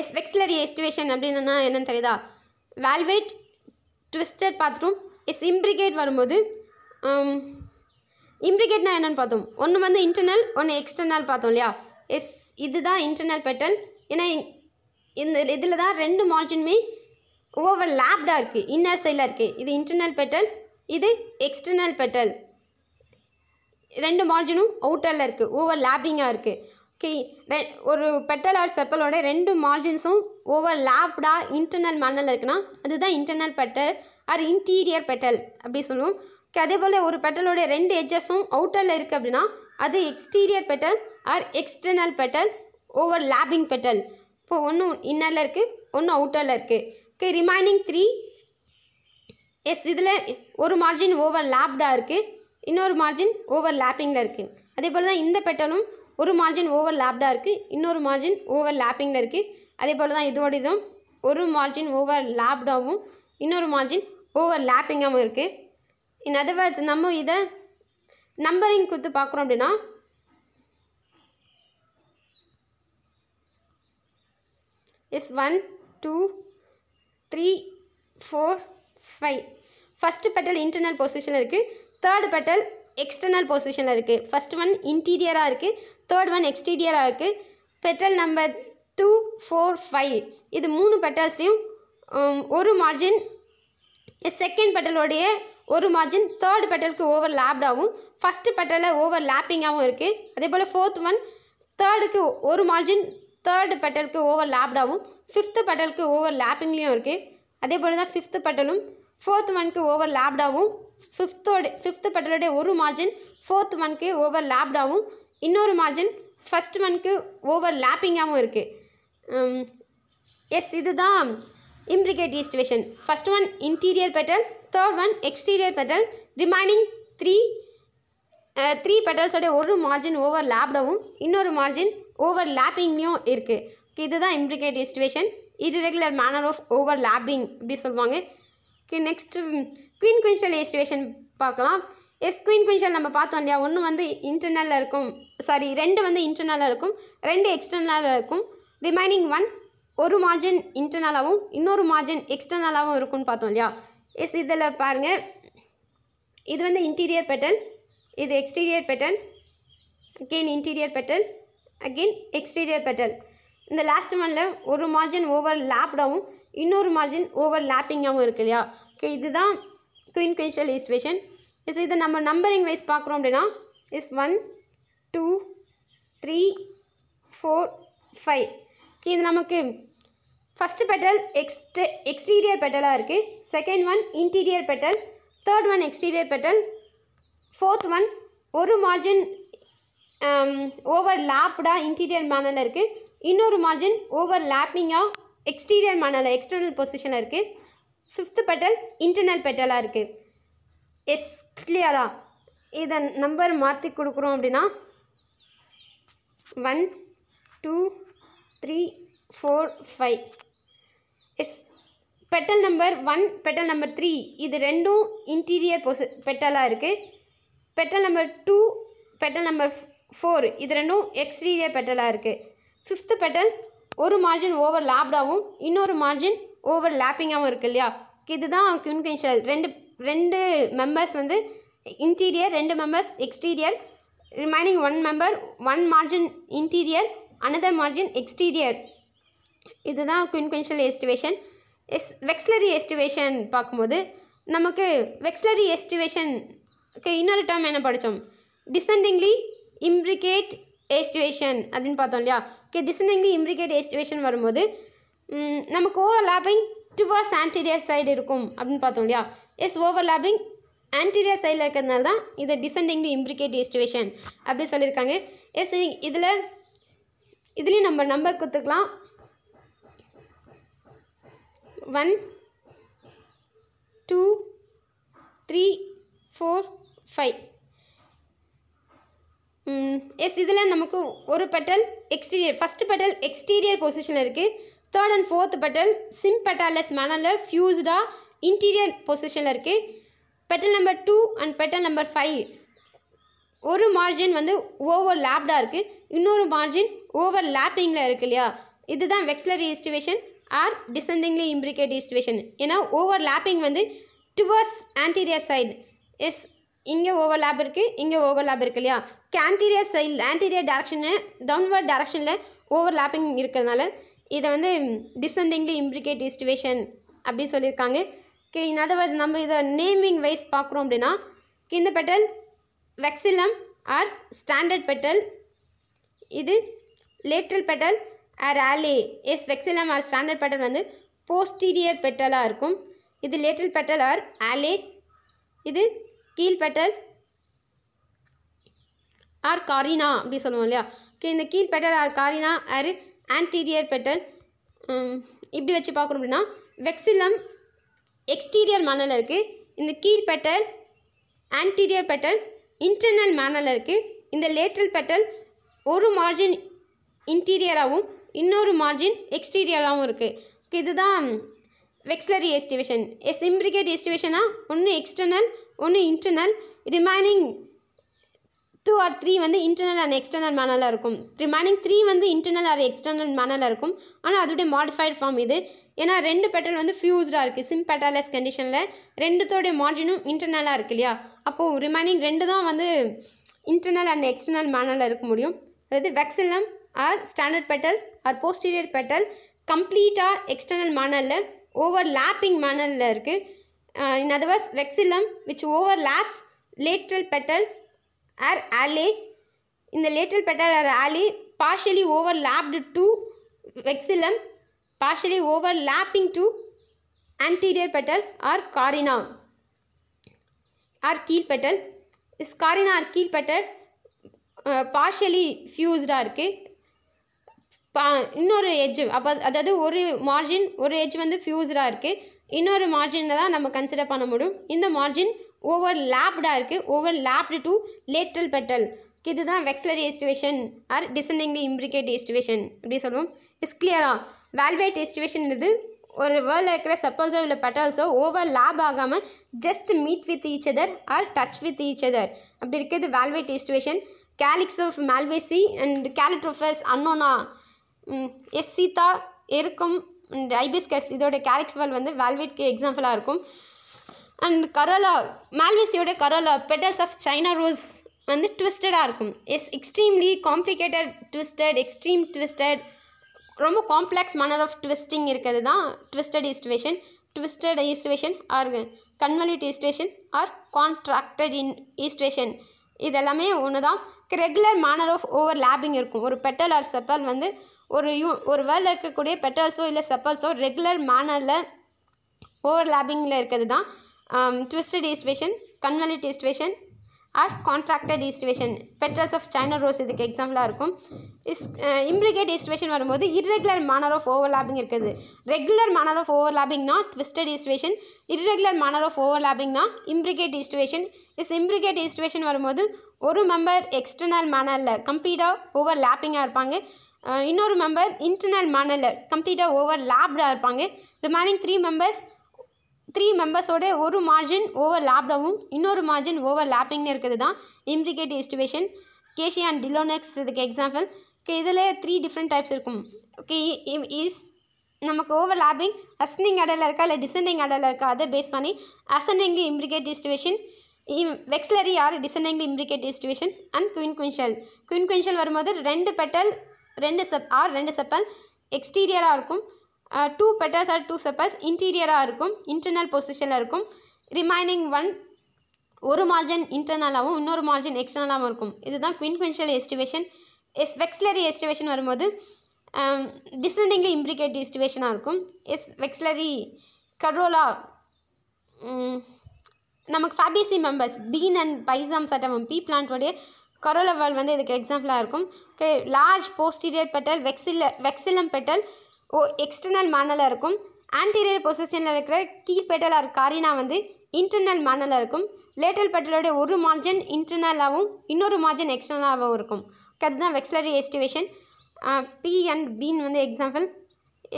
[SPEAKER 1] yes vexillary aestivation அப்படின்னா என்னென்னு தெரியுதா வேல்வேட் ட்விஸ்டட் பாத்ரூம் எஸ் இம்ப்ரிகேட் வரும்போது இம்ப்ரிகேட்னா um, என்னென்னு பார்த்தோம் ஒன்று வந்து இன்டர்னல் ஒன்று எக்ஸ்டர்னல் பார்த்தோம் இல்லையா எஸ் இதுதான் இன்டர்னல் பெட்டல் ஏன்னா இந்த இதில் தான் ரெண்டு மார்ஜினுமே ஓவர் லேப்டாக இருக்குது இன்னர் சைடில் இருக்குது இது இன்டர்னல் பெட்டல் இது எக்ஸ்டர்னல் பெட்டல் ரெண்டு மார்ஜினும் அவுட்டரில் இருக்குது ஓவர் லேப்பிங்காக இருக்குது ஓகே ரெ ஒரு பெட்டல் ஆர் செப்பலோட ரெண்டு மார்ஜின்ஸும் ஓவர் லேப்டாக இன்டர்னல் மண்ணில் இருக்குன்னா அதுதான் internal petal or interior petal அப்படி சொல்லுவோம் ஓகே அதே போல் ஒரு பெட்டலோட ரெண்டு எட்ஜஸும் அவுட்டரில் இருக்குது அப்படின்னா அது exterior petal or external petal overlapping petal இப்போ ஒன்று இன்னரில் இருக்குது ஒன்று அவுட்டரில் இருக்குது ஓகே ரிமைனிங் த்ரீ எஸ் இதில் ஒரு மார்ஜின் ஓவர் லேப்டாக இருக்குது இன்னொரு மார்ஜின் ஓவர் லேப்பிங்கில் இருக்குது அதே போல் தான் இந்த பெட்டலும் ஒரு மார்ஜின் ஓவர் லேப்டாக இருக்குது இன்னொரு மார்ஜின் ஓவர் லேப்பிங்கில் இருக்குது அதே போல் தான் இதோட இதுவும் ஒரு மார்ஜின் ஓவர் லேப்டாகவும் இன்னொரு மார்ஜின் ஓவர் லேப்பிங்காகவும் இருக்குது இன் அதர்வைஸ் நம்ம இதை நம்பரிங் கொடுத்து பார்க்குறோம் அப்படின்னா yes one two three four five first petal internal பொசிஷனில் இருக்குது தேர்டு பெட்டல் எக்ஸ்டர்னல் பொசிஷனில் இருக்குது ஃபஸ்ட் ஒன் இன்டீரியராக இருக்குது தேர்ட் ஒன் எக்ஸ்டீரியராக இருக்குது petal number two four five இது மூணு பெட்டல்ஸ்லேயும் ஒரு மார்ஜின் செகண்ட் பெட்டலோடைய ஒரு மார்ஜின் தேர்ட் பெட்டலுக்கு ஓவர் லேப்டாகவும் ஃபஸ்ட்டு பெட்டலில் ஓவர் லேப்பிங்காகவும் இருக்குது அதே போல் ஃபோர்த் ஒன் தேர்டுக்கு ஒரு மார்ஜின் தேர்டு பெட்டலுக்கு ஓவர் லேப்டாகவும் ஃபிஃப்த்து பெட்டலுக்கு ஓவர் லேப்பிங்லேயும் இருக்குது அதே போல் தான் ஃபிஃப்த்து பெட்டலும் ஃபோர்த் ஒன்க்கு ஓவர் லேப்டாகவும் ஃபிஃப்த்தோட ஃபிஃப்த்து பெட்டலோடைய ஒரு மார்ஜின் ஃபோர்த் ஒன்க்கு ஓவர் லேப்டாகவும் இன்னொரு மார்ஜின் ஃபஸ்ட் ஒன்க்கு ஓவர் லேப்பிங்காகவும் இருக்குது எஸ் இதுதான் imbricate aestivation first one interior petal third one exterior petal remaining three three பெட்டல்ஸோடைய ஒரு மார்ஜின் ஓவர் லேப்டாகவும் இன்னொரு மார்ஜின் ஓவர் லேப்பிங்லேயும் இருக்குது இதுதான் இம்ப்ளிகேட் இது regular manner of overlapping இப்படி சொல்லுவாங்க நெக்ஸ்ட்டு குவீன் குவின்ஷல் எஸ்டிவேஷன் பார்க்கலாம் எஸ் குவீன் குவின்ஷல் நம்ம பார்த்தோம் இல்லையா ஒன்று வந்து இன்டர்னலில் இருக்கும் சாரி ரெண்டு வந்து இன்டர்னலில் இருக்கும் ரெண்டு எக்ஸ்டர்னலில் இருக்கும் ரிமைனிங் ஒன் ஒரு மார்ஜின் இன்டர்னலாகவும் இன்னொரு மார்ஜின் எக்ஸ்டர்னலாகவும் இருக்கும்னு பார்த்தோம் இல்லையா எஸ் இதில் பாருங்கள் இது வந்து இன்டீரியர் பேட்டர்ன் இது exterior pattern again interior pattern again exterior pattern இந்த லாஸ்ட் ஒனில் ஒரு மார்ஜின் ஓவர் லேப்டாகவும் இன்னொரு மார்ஜின் ஓவர் லேப்பிங்காகவும் இருக்கு இல்லையா ஓகே இதுதான் குயின் குயின்ஷியல் ஈஸ்டுவேஷன் இஸ் இதை நம்ம நம்பரிங் வைஸ் பார்க்குறோம் அப்படின்னா is one two three four five okay இது நமக்கு ஃபஸ்ட்டு பெட்டல் எக்ஸ்ட் எக்ஸ்டீரியர் பெட்டலாக இருக்குது second one interior petal third one exterior petal fourth one ஒரு மார்ஜின் ஓவர் லேப்டாக இன்டீரியர் மேனலில் இருக்குது இன்னொரு மார்ஜின் ஓவர் லேப்பிங்காக எக்ஸ்டீரியர் மணல் எக்ஸ்டர்னல் பொசிஷனில் இருக்குது ஃபிஃப்த்து பெட்டல் இன்டர்னல் பெட்டலாக இருக்குது எஸ் கிளியரா இதை நம்பர் மாற்றி கொடுக்குறோம் அப்படின்னா one two three four five yes petal number one petal number three இது ரெண்டும் இன்டீரியர் பொசி பெட்டலாக இருக்குது petal number two petal number four இது ரெண்டும் எக்ஸ்டீரியர் பெட்டலாக இருக்குது ஃபிஃப்த்து பெட்டல் ஒரு மார்ஜின் ஓவர் லேப்டாகவும் இன்னொரு மார்ஜின் ஓவர் லேப்பிங்காகவும் இருக்குது இல்லையா இதுதான் கியூன்கென்ஷியல் ரெண்டு ரெண்டு மெம்பர்ஸ் வந்து இன்டீரியர் ரெண்டு members exterior remaining one member one margin interior another margin exterior இதுதான் quincuncial aestivation yes vexillary aestivation பார்க்கும்போது நமக்கு வெக்ஸ்லரி எஸ்டிவேஷனுக்கு இன்னொரு டேர்ம் என்ன படித்தோம் டிசெண்டிங்லி இம்ப்ரிகேட் எஸ்டிவேஷன் அப்படின்னு பார்த்தோம் இல்லையா ஓகே டிசனிங்லி இம்ப்ளிகேட் எஸ்டிவேஷன் வரும்போது நமக்கு ஓவர்லாப்பிங் டுவர்ஸ் ஆன்டீரியர் சைடு இருக்கும் அப்படின்னு பார்த்தோம் இல்லையா எஸ் ஓவர்லாப்பிங் ஆன்டீரியர் சைடில் இருக்கிறதுனால தான் இதை டிசெண்டிங்லி இம்ப்ளிகேட் எஸ்டிவேஷன் அப்படி சொல்லியிருக்காங்க எஸ் இதில் இதுலேயும் நம்ம நம்பர் கொடுத்துக்கலாம் one two three four five yes இதில் நமக்கு ஒரு petal exterior first petal exterior பொசிஷனில் இருக்குது third and fourth petal sympetalous மேனலில் ஃப்யூஸ்டாக இன்டீரியர் பொசிஷனில் இருக்குது petal number two and petal number five ஒரு மார்ஜின் வந்து ஓவர் லேப்டாக இருக்குது இன்னொரு மார்ஜின் ஓவர் லேப்பிங்கில் இருக்குது இல்லையா இதுதான் வெக்ஸ்லரி இஸ்டிவேஷன் ஆர் டிசெண்டிங்லி இம்ப்ரிகேட் இஸ்டிவேஷன் ஏன்னா ஓவர் லேப்பிங் வந்து டுவர்ஸ் ஆன்டீரியர் சைடு எஸ் இங்கே ஓவர் லேப் இருக்குது இங்கே ஓவர் லேப் இருக்கு இல்லையா கேன்டீரியர் சைல் ஆன்டீரியர் டேரக்ஷனு டவுன்வர்ட் டேரக்ஷனில் ஓவர் லேப்பிங் இருக்கிறதுனால இதை வந்து டிசெண்டிங்லி இம்ப்ளிகேட் டிஸ்டிவேஷன் அப்படி சொல்லியிருக்காங்க கே இன் அதர்வைஸ் நம்ம இதை நேமிங் வைஸ் பார்க்குறோம் அப்படின்னா கிந்த petal vexillum or standard petal இது lateral petal or alae yes vexillum or standard petal வந்து போஸ்டீரியர் பெட்டலாக இருக்கும் இது லேட்ரல் பெட்டல் ஆர் ஆலே இது கீழ் பெட்டல் ஆர் காரினா அப்படி சொல்லுவோம் இல்லையா ஓகே இந்த keel petal or carina or anterior petal இப்படி வச்சு பார்க்கணும் அப்படின்னா வெக்சிலம் எக்ஸ்டீரியர் மேனல் இருக்குது இந்த keel petal anterior petal internal manner இருக்குது இந்த லேட்ரல் பெட்டல் ஒரு மார்ஜின் இன்டீரியராகவும் இன்னொரு மார்ஜின் எக்ஸ்டீரியராகவும் இருக்குது இதுதான் வெக்ஸ்லரி எஸ்டிவேஷன் எஸ் இம்ப்ரிகேட் எஸ்டிவேஷனாக ஒன்று எக்ஸ்டர்னல் ஒன்று internal remaining two or three வந்து இன்டர்னல் அண்ட் எக்ஸ்டர்னல் மேனலில் இருக்கும் ரிமைனிங் த்ரீ வந்து இன்டர்னல் ஆர் எக்ஸ்டர்னல் மேனலில் இருக்கும் ஆனால் அதோடைய மாடிஃபைட் ஃபார்ம் இது ஏன்னா ரெண்டு பெட்டல் வந்து ஃபியூஸ்டாக இருக்குது சிம் பெட்டாலஸ் கண்டிஷனில் ரெண்டுத்தோடைய மார்ஜினும் இன்டர்னலாக இருக்கு இல்லையா அப்போது ரிமைனிங் ரெண்டு தான் வந்து இன்டர்னல் அண்ட் எக்ஸ்டர்னல் மேனலில் இருக்க முடியும் அதாவது vexillum or standard petal or posterior petal கம்ப்ளீட்டாக எக்ஸ்டர்னல் மேனலில் ஓவர் லேப்பிங் மேனலில் இருக்குது in otherwise vexillum which overlaps lateral petal or alae இந்த lateral petal or alae partially overlapped to vexillum partially overlapping to anterior petal or carina or keel petal is carina or keel petal partially ஃபியூஸ்டாக இருக்குது பா இன்னொரு edge அப்போ அதாவது ஒரு margin ஒரு edge வந்து ஃபியூஸ்டாக இருக்குது இன்னொரு மார்ஜினில் தான் நம்ம கன்சிடர் பண்ண முடியும் இந்த மார்ஜின் ஓவர் லேப்டாக இருக்குது overlapped to lateral petal இதுதான் vexillary aestivation or descendingly imbricate aestivation அப்படின்னு சொல்லுவோம் இஸ் கிளியரா வேல்வேட் இது ஒரு வேர்டில் இருக்கிற செப்பல்ஸோ இல்லை பெட்டல்ஸோ ஓவர் லேப் ஆகாமல் just meet with each other or touch with each other அப்படி இருக்கிறது valvate aestivation calyx of Malvaceae and Calotropis Annona எருக்கும் இருக்கும் ஐபிஸ்கஸ் இதோட கேலிக்ஸ் வேல் வந்து வேல்வேட்க்கு எக்ஸாம்பிளாக இருக்கும் அண்ட் கரோலா மேல்வேசியோட corolla petals of China rose வந்து ட்விஸ்டடாக இருக்கும் yes extremely complicated twisted extreme twisted ரொம்ப காம்ப்ளெக்ஸ் மேனர் ஆஃப் ட்விஸ்டிங் இருக்கிறது தான் twisted aestivation twisted aestivation or convolute aestivation or contracted in aestivation இதெல்லாமே ஒன்று தான் regular manner of overlapping இருக்கும் ஒரு பெட்டல் ஆர் செப்பல் வந்து ஒரு யூ ஒரு வேர்ல்டில் இருக்கக்கூடிய பெட்டல்ஸோ இல்லை செப்பல்ஸோ ரெகுலர் மேனரில் ஓவர் லேபிங்கில் இருக்கிறது தான் um, twisted convolute convolute estivation or contracted aestivation petals of China rose இதுக்கு எக்ஸாம்பிளாக இருக்கும் இஸ் இம்ப்ரிகேட் ஈஸ்டிவேஷன் வரும்போது irregular manner of overlapping இருக்குது ரெகுலர் மேனர் ஆஃப் ஓவர் லேபிங்னா twisted aestivation irregular manner of ஓவர் லேபிங்னா imbricate aestivation is imbricate aestivation வரும்போது ஒரு மெம்பர் எக்ஸ்டர்னல் மேனரில் கம்ப்ளீட்டாக ஓவர் லேப்பிங்காக இருப்பாங்க uh, இன்னொரு மெம்பர் இன்டர்னல் மேனரில் கம்ப்ளீட்டாக ஓவர் லேப்டாக இருப்பாங்க ரிமைனிங் த்ரீ மெம்பர்ஸ் த்ரீ மெம்பர்ஸோட ஒரு மார்ஜின் ஓவர் லேப்டவும் இன்னொரு மார்ஜின் ஓவர் லேப்பிங்னு இருக்குது தான் implicate aestivation Cassia and Delonix இதுக்கு எக்ஸாம்பிள் ஓகே இதில் த்ரீ டிஃப்ரெண்ட் டைப்ஸ் இருக்கும் ஓகே இஸ் நமக்கு ஓவர் லேப்பிங் அசனிங் அடலில் இருக்கா இல்லை டிசெண்டிங் அடலில் இருக்கா அதை பேஸ் பண்ணி ascendingly implicate aestivation vexillary or descendingly implicate aestivation and quincuncial quincuncial வரும்போது ரெண்டு பெட்டல் ரெண்டு செப் ஆர் ரெண்டு செப்பல் எக்ஸ்டீரியராக இருக்கும் two petals or two sepals இன்டீரியராக இருக்கும் இன்டர்னல் பொசிஷனில் இருக்கும் ரிமைனிங் ஒன் ஒரு மார்ஜின் இன்டர்னலாகவும் இன்னொரு மார்ஜின் எக்ஸ்டர்னலாகவும் இருக்கும் இதுதான் quincuncial aestivation yes vexillary aestivation வரும்போது டிசண்டிங்லி இம்ப்ளிகேட் எஸ்டிவேஷனாக இருக்கும் எஸ் வெக்ஸ்லரி கரோலா நமக்கு Fabaceae members bean and Pisum sativum pea பிளான்ட்டோடைய கரோலவால் வந்து இதுக்கு எக்ஸாம்பிளாக இருக்கும் லார்ஜ் போஸ்டீரியர் பெட்டல் வெக்ஸில வெக்ஸிலம் பெட்டல் ஓ எக்ஸ்டர்னல் மேனலாக இருக்கும் ஆன்டீரியர் பொசிஷனில் இருக்கிற கீழ் பெட்டல் ஆர் காரினா வந்து இன்டர்னல் மேனலாக இருக்கும் லேட்டல் பெட்டலோடைய ஒரு மார்ஜின் இன்டர்னலாகவும் இன்னொரு மார்ஜின் எக்ஸ்டர்னலாகவும் இருக்கும் அதுதான் vexillary aestivation pea and bean வந்து எக்ஸாம்பிள்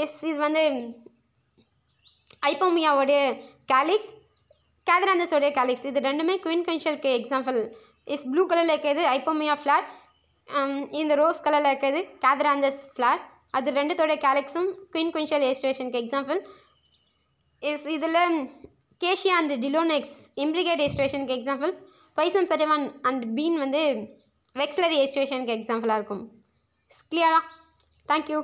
[SPEAKER 1] எஸ் இது வந்து ஐப்போமியாவோடைய கேலிக்ஸ் கேதராந்தஸோடைய கேலிக்ஸ் இது ரெண்டுமே குயின் கன்ஷருக்கு எக்ஸாம்பிள் எஸ் ப்ளூ கலரில் இருக்கிறது ஐப்போமியா ஃப்ளாட் இந்த ரோஸ் கலரில் இருக்கிறது கேதராந்தஸ் ஃப்ளாட் அது ரெண்டுத்தோடைய கேலக்ஸும் குயின் குயின்ஷியல் ஏஸ்ட்ரேஷனுக்கு எக்ஸாம்பிள் இஸ் இதில் கேஷியா அண்ட் டிலோனெக்ஸ் இம்ப்ரிகேட் எஸ்டிவேஷனுக்கு எக்ஸாம்பிள் பைசம் சட்டவான் அண்ட் பீன் வந்து வெக்ஸ்லரி எஸ்டிவேஷனுக்கு எக்ஸாம்பிளாக இருக்கும் கிளியரா தேங்க்யூ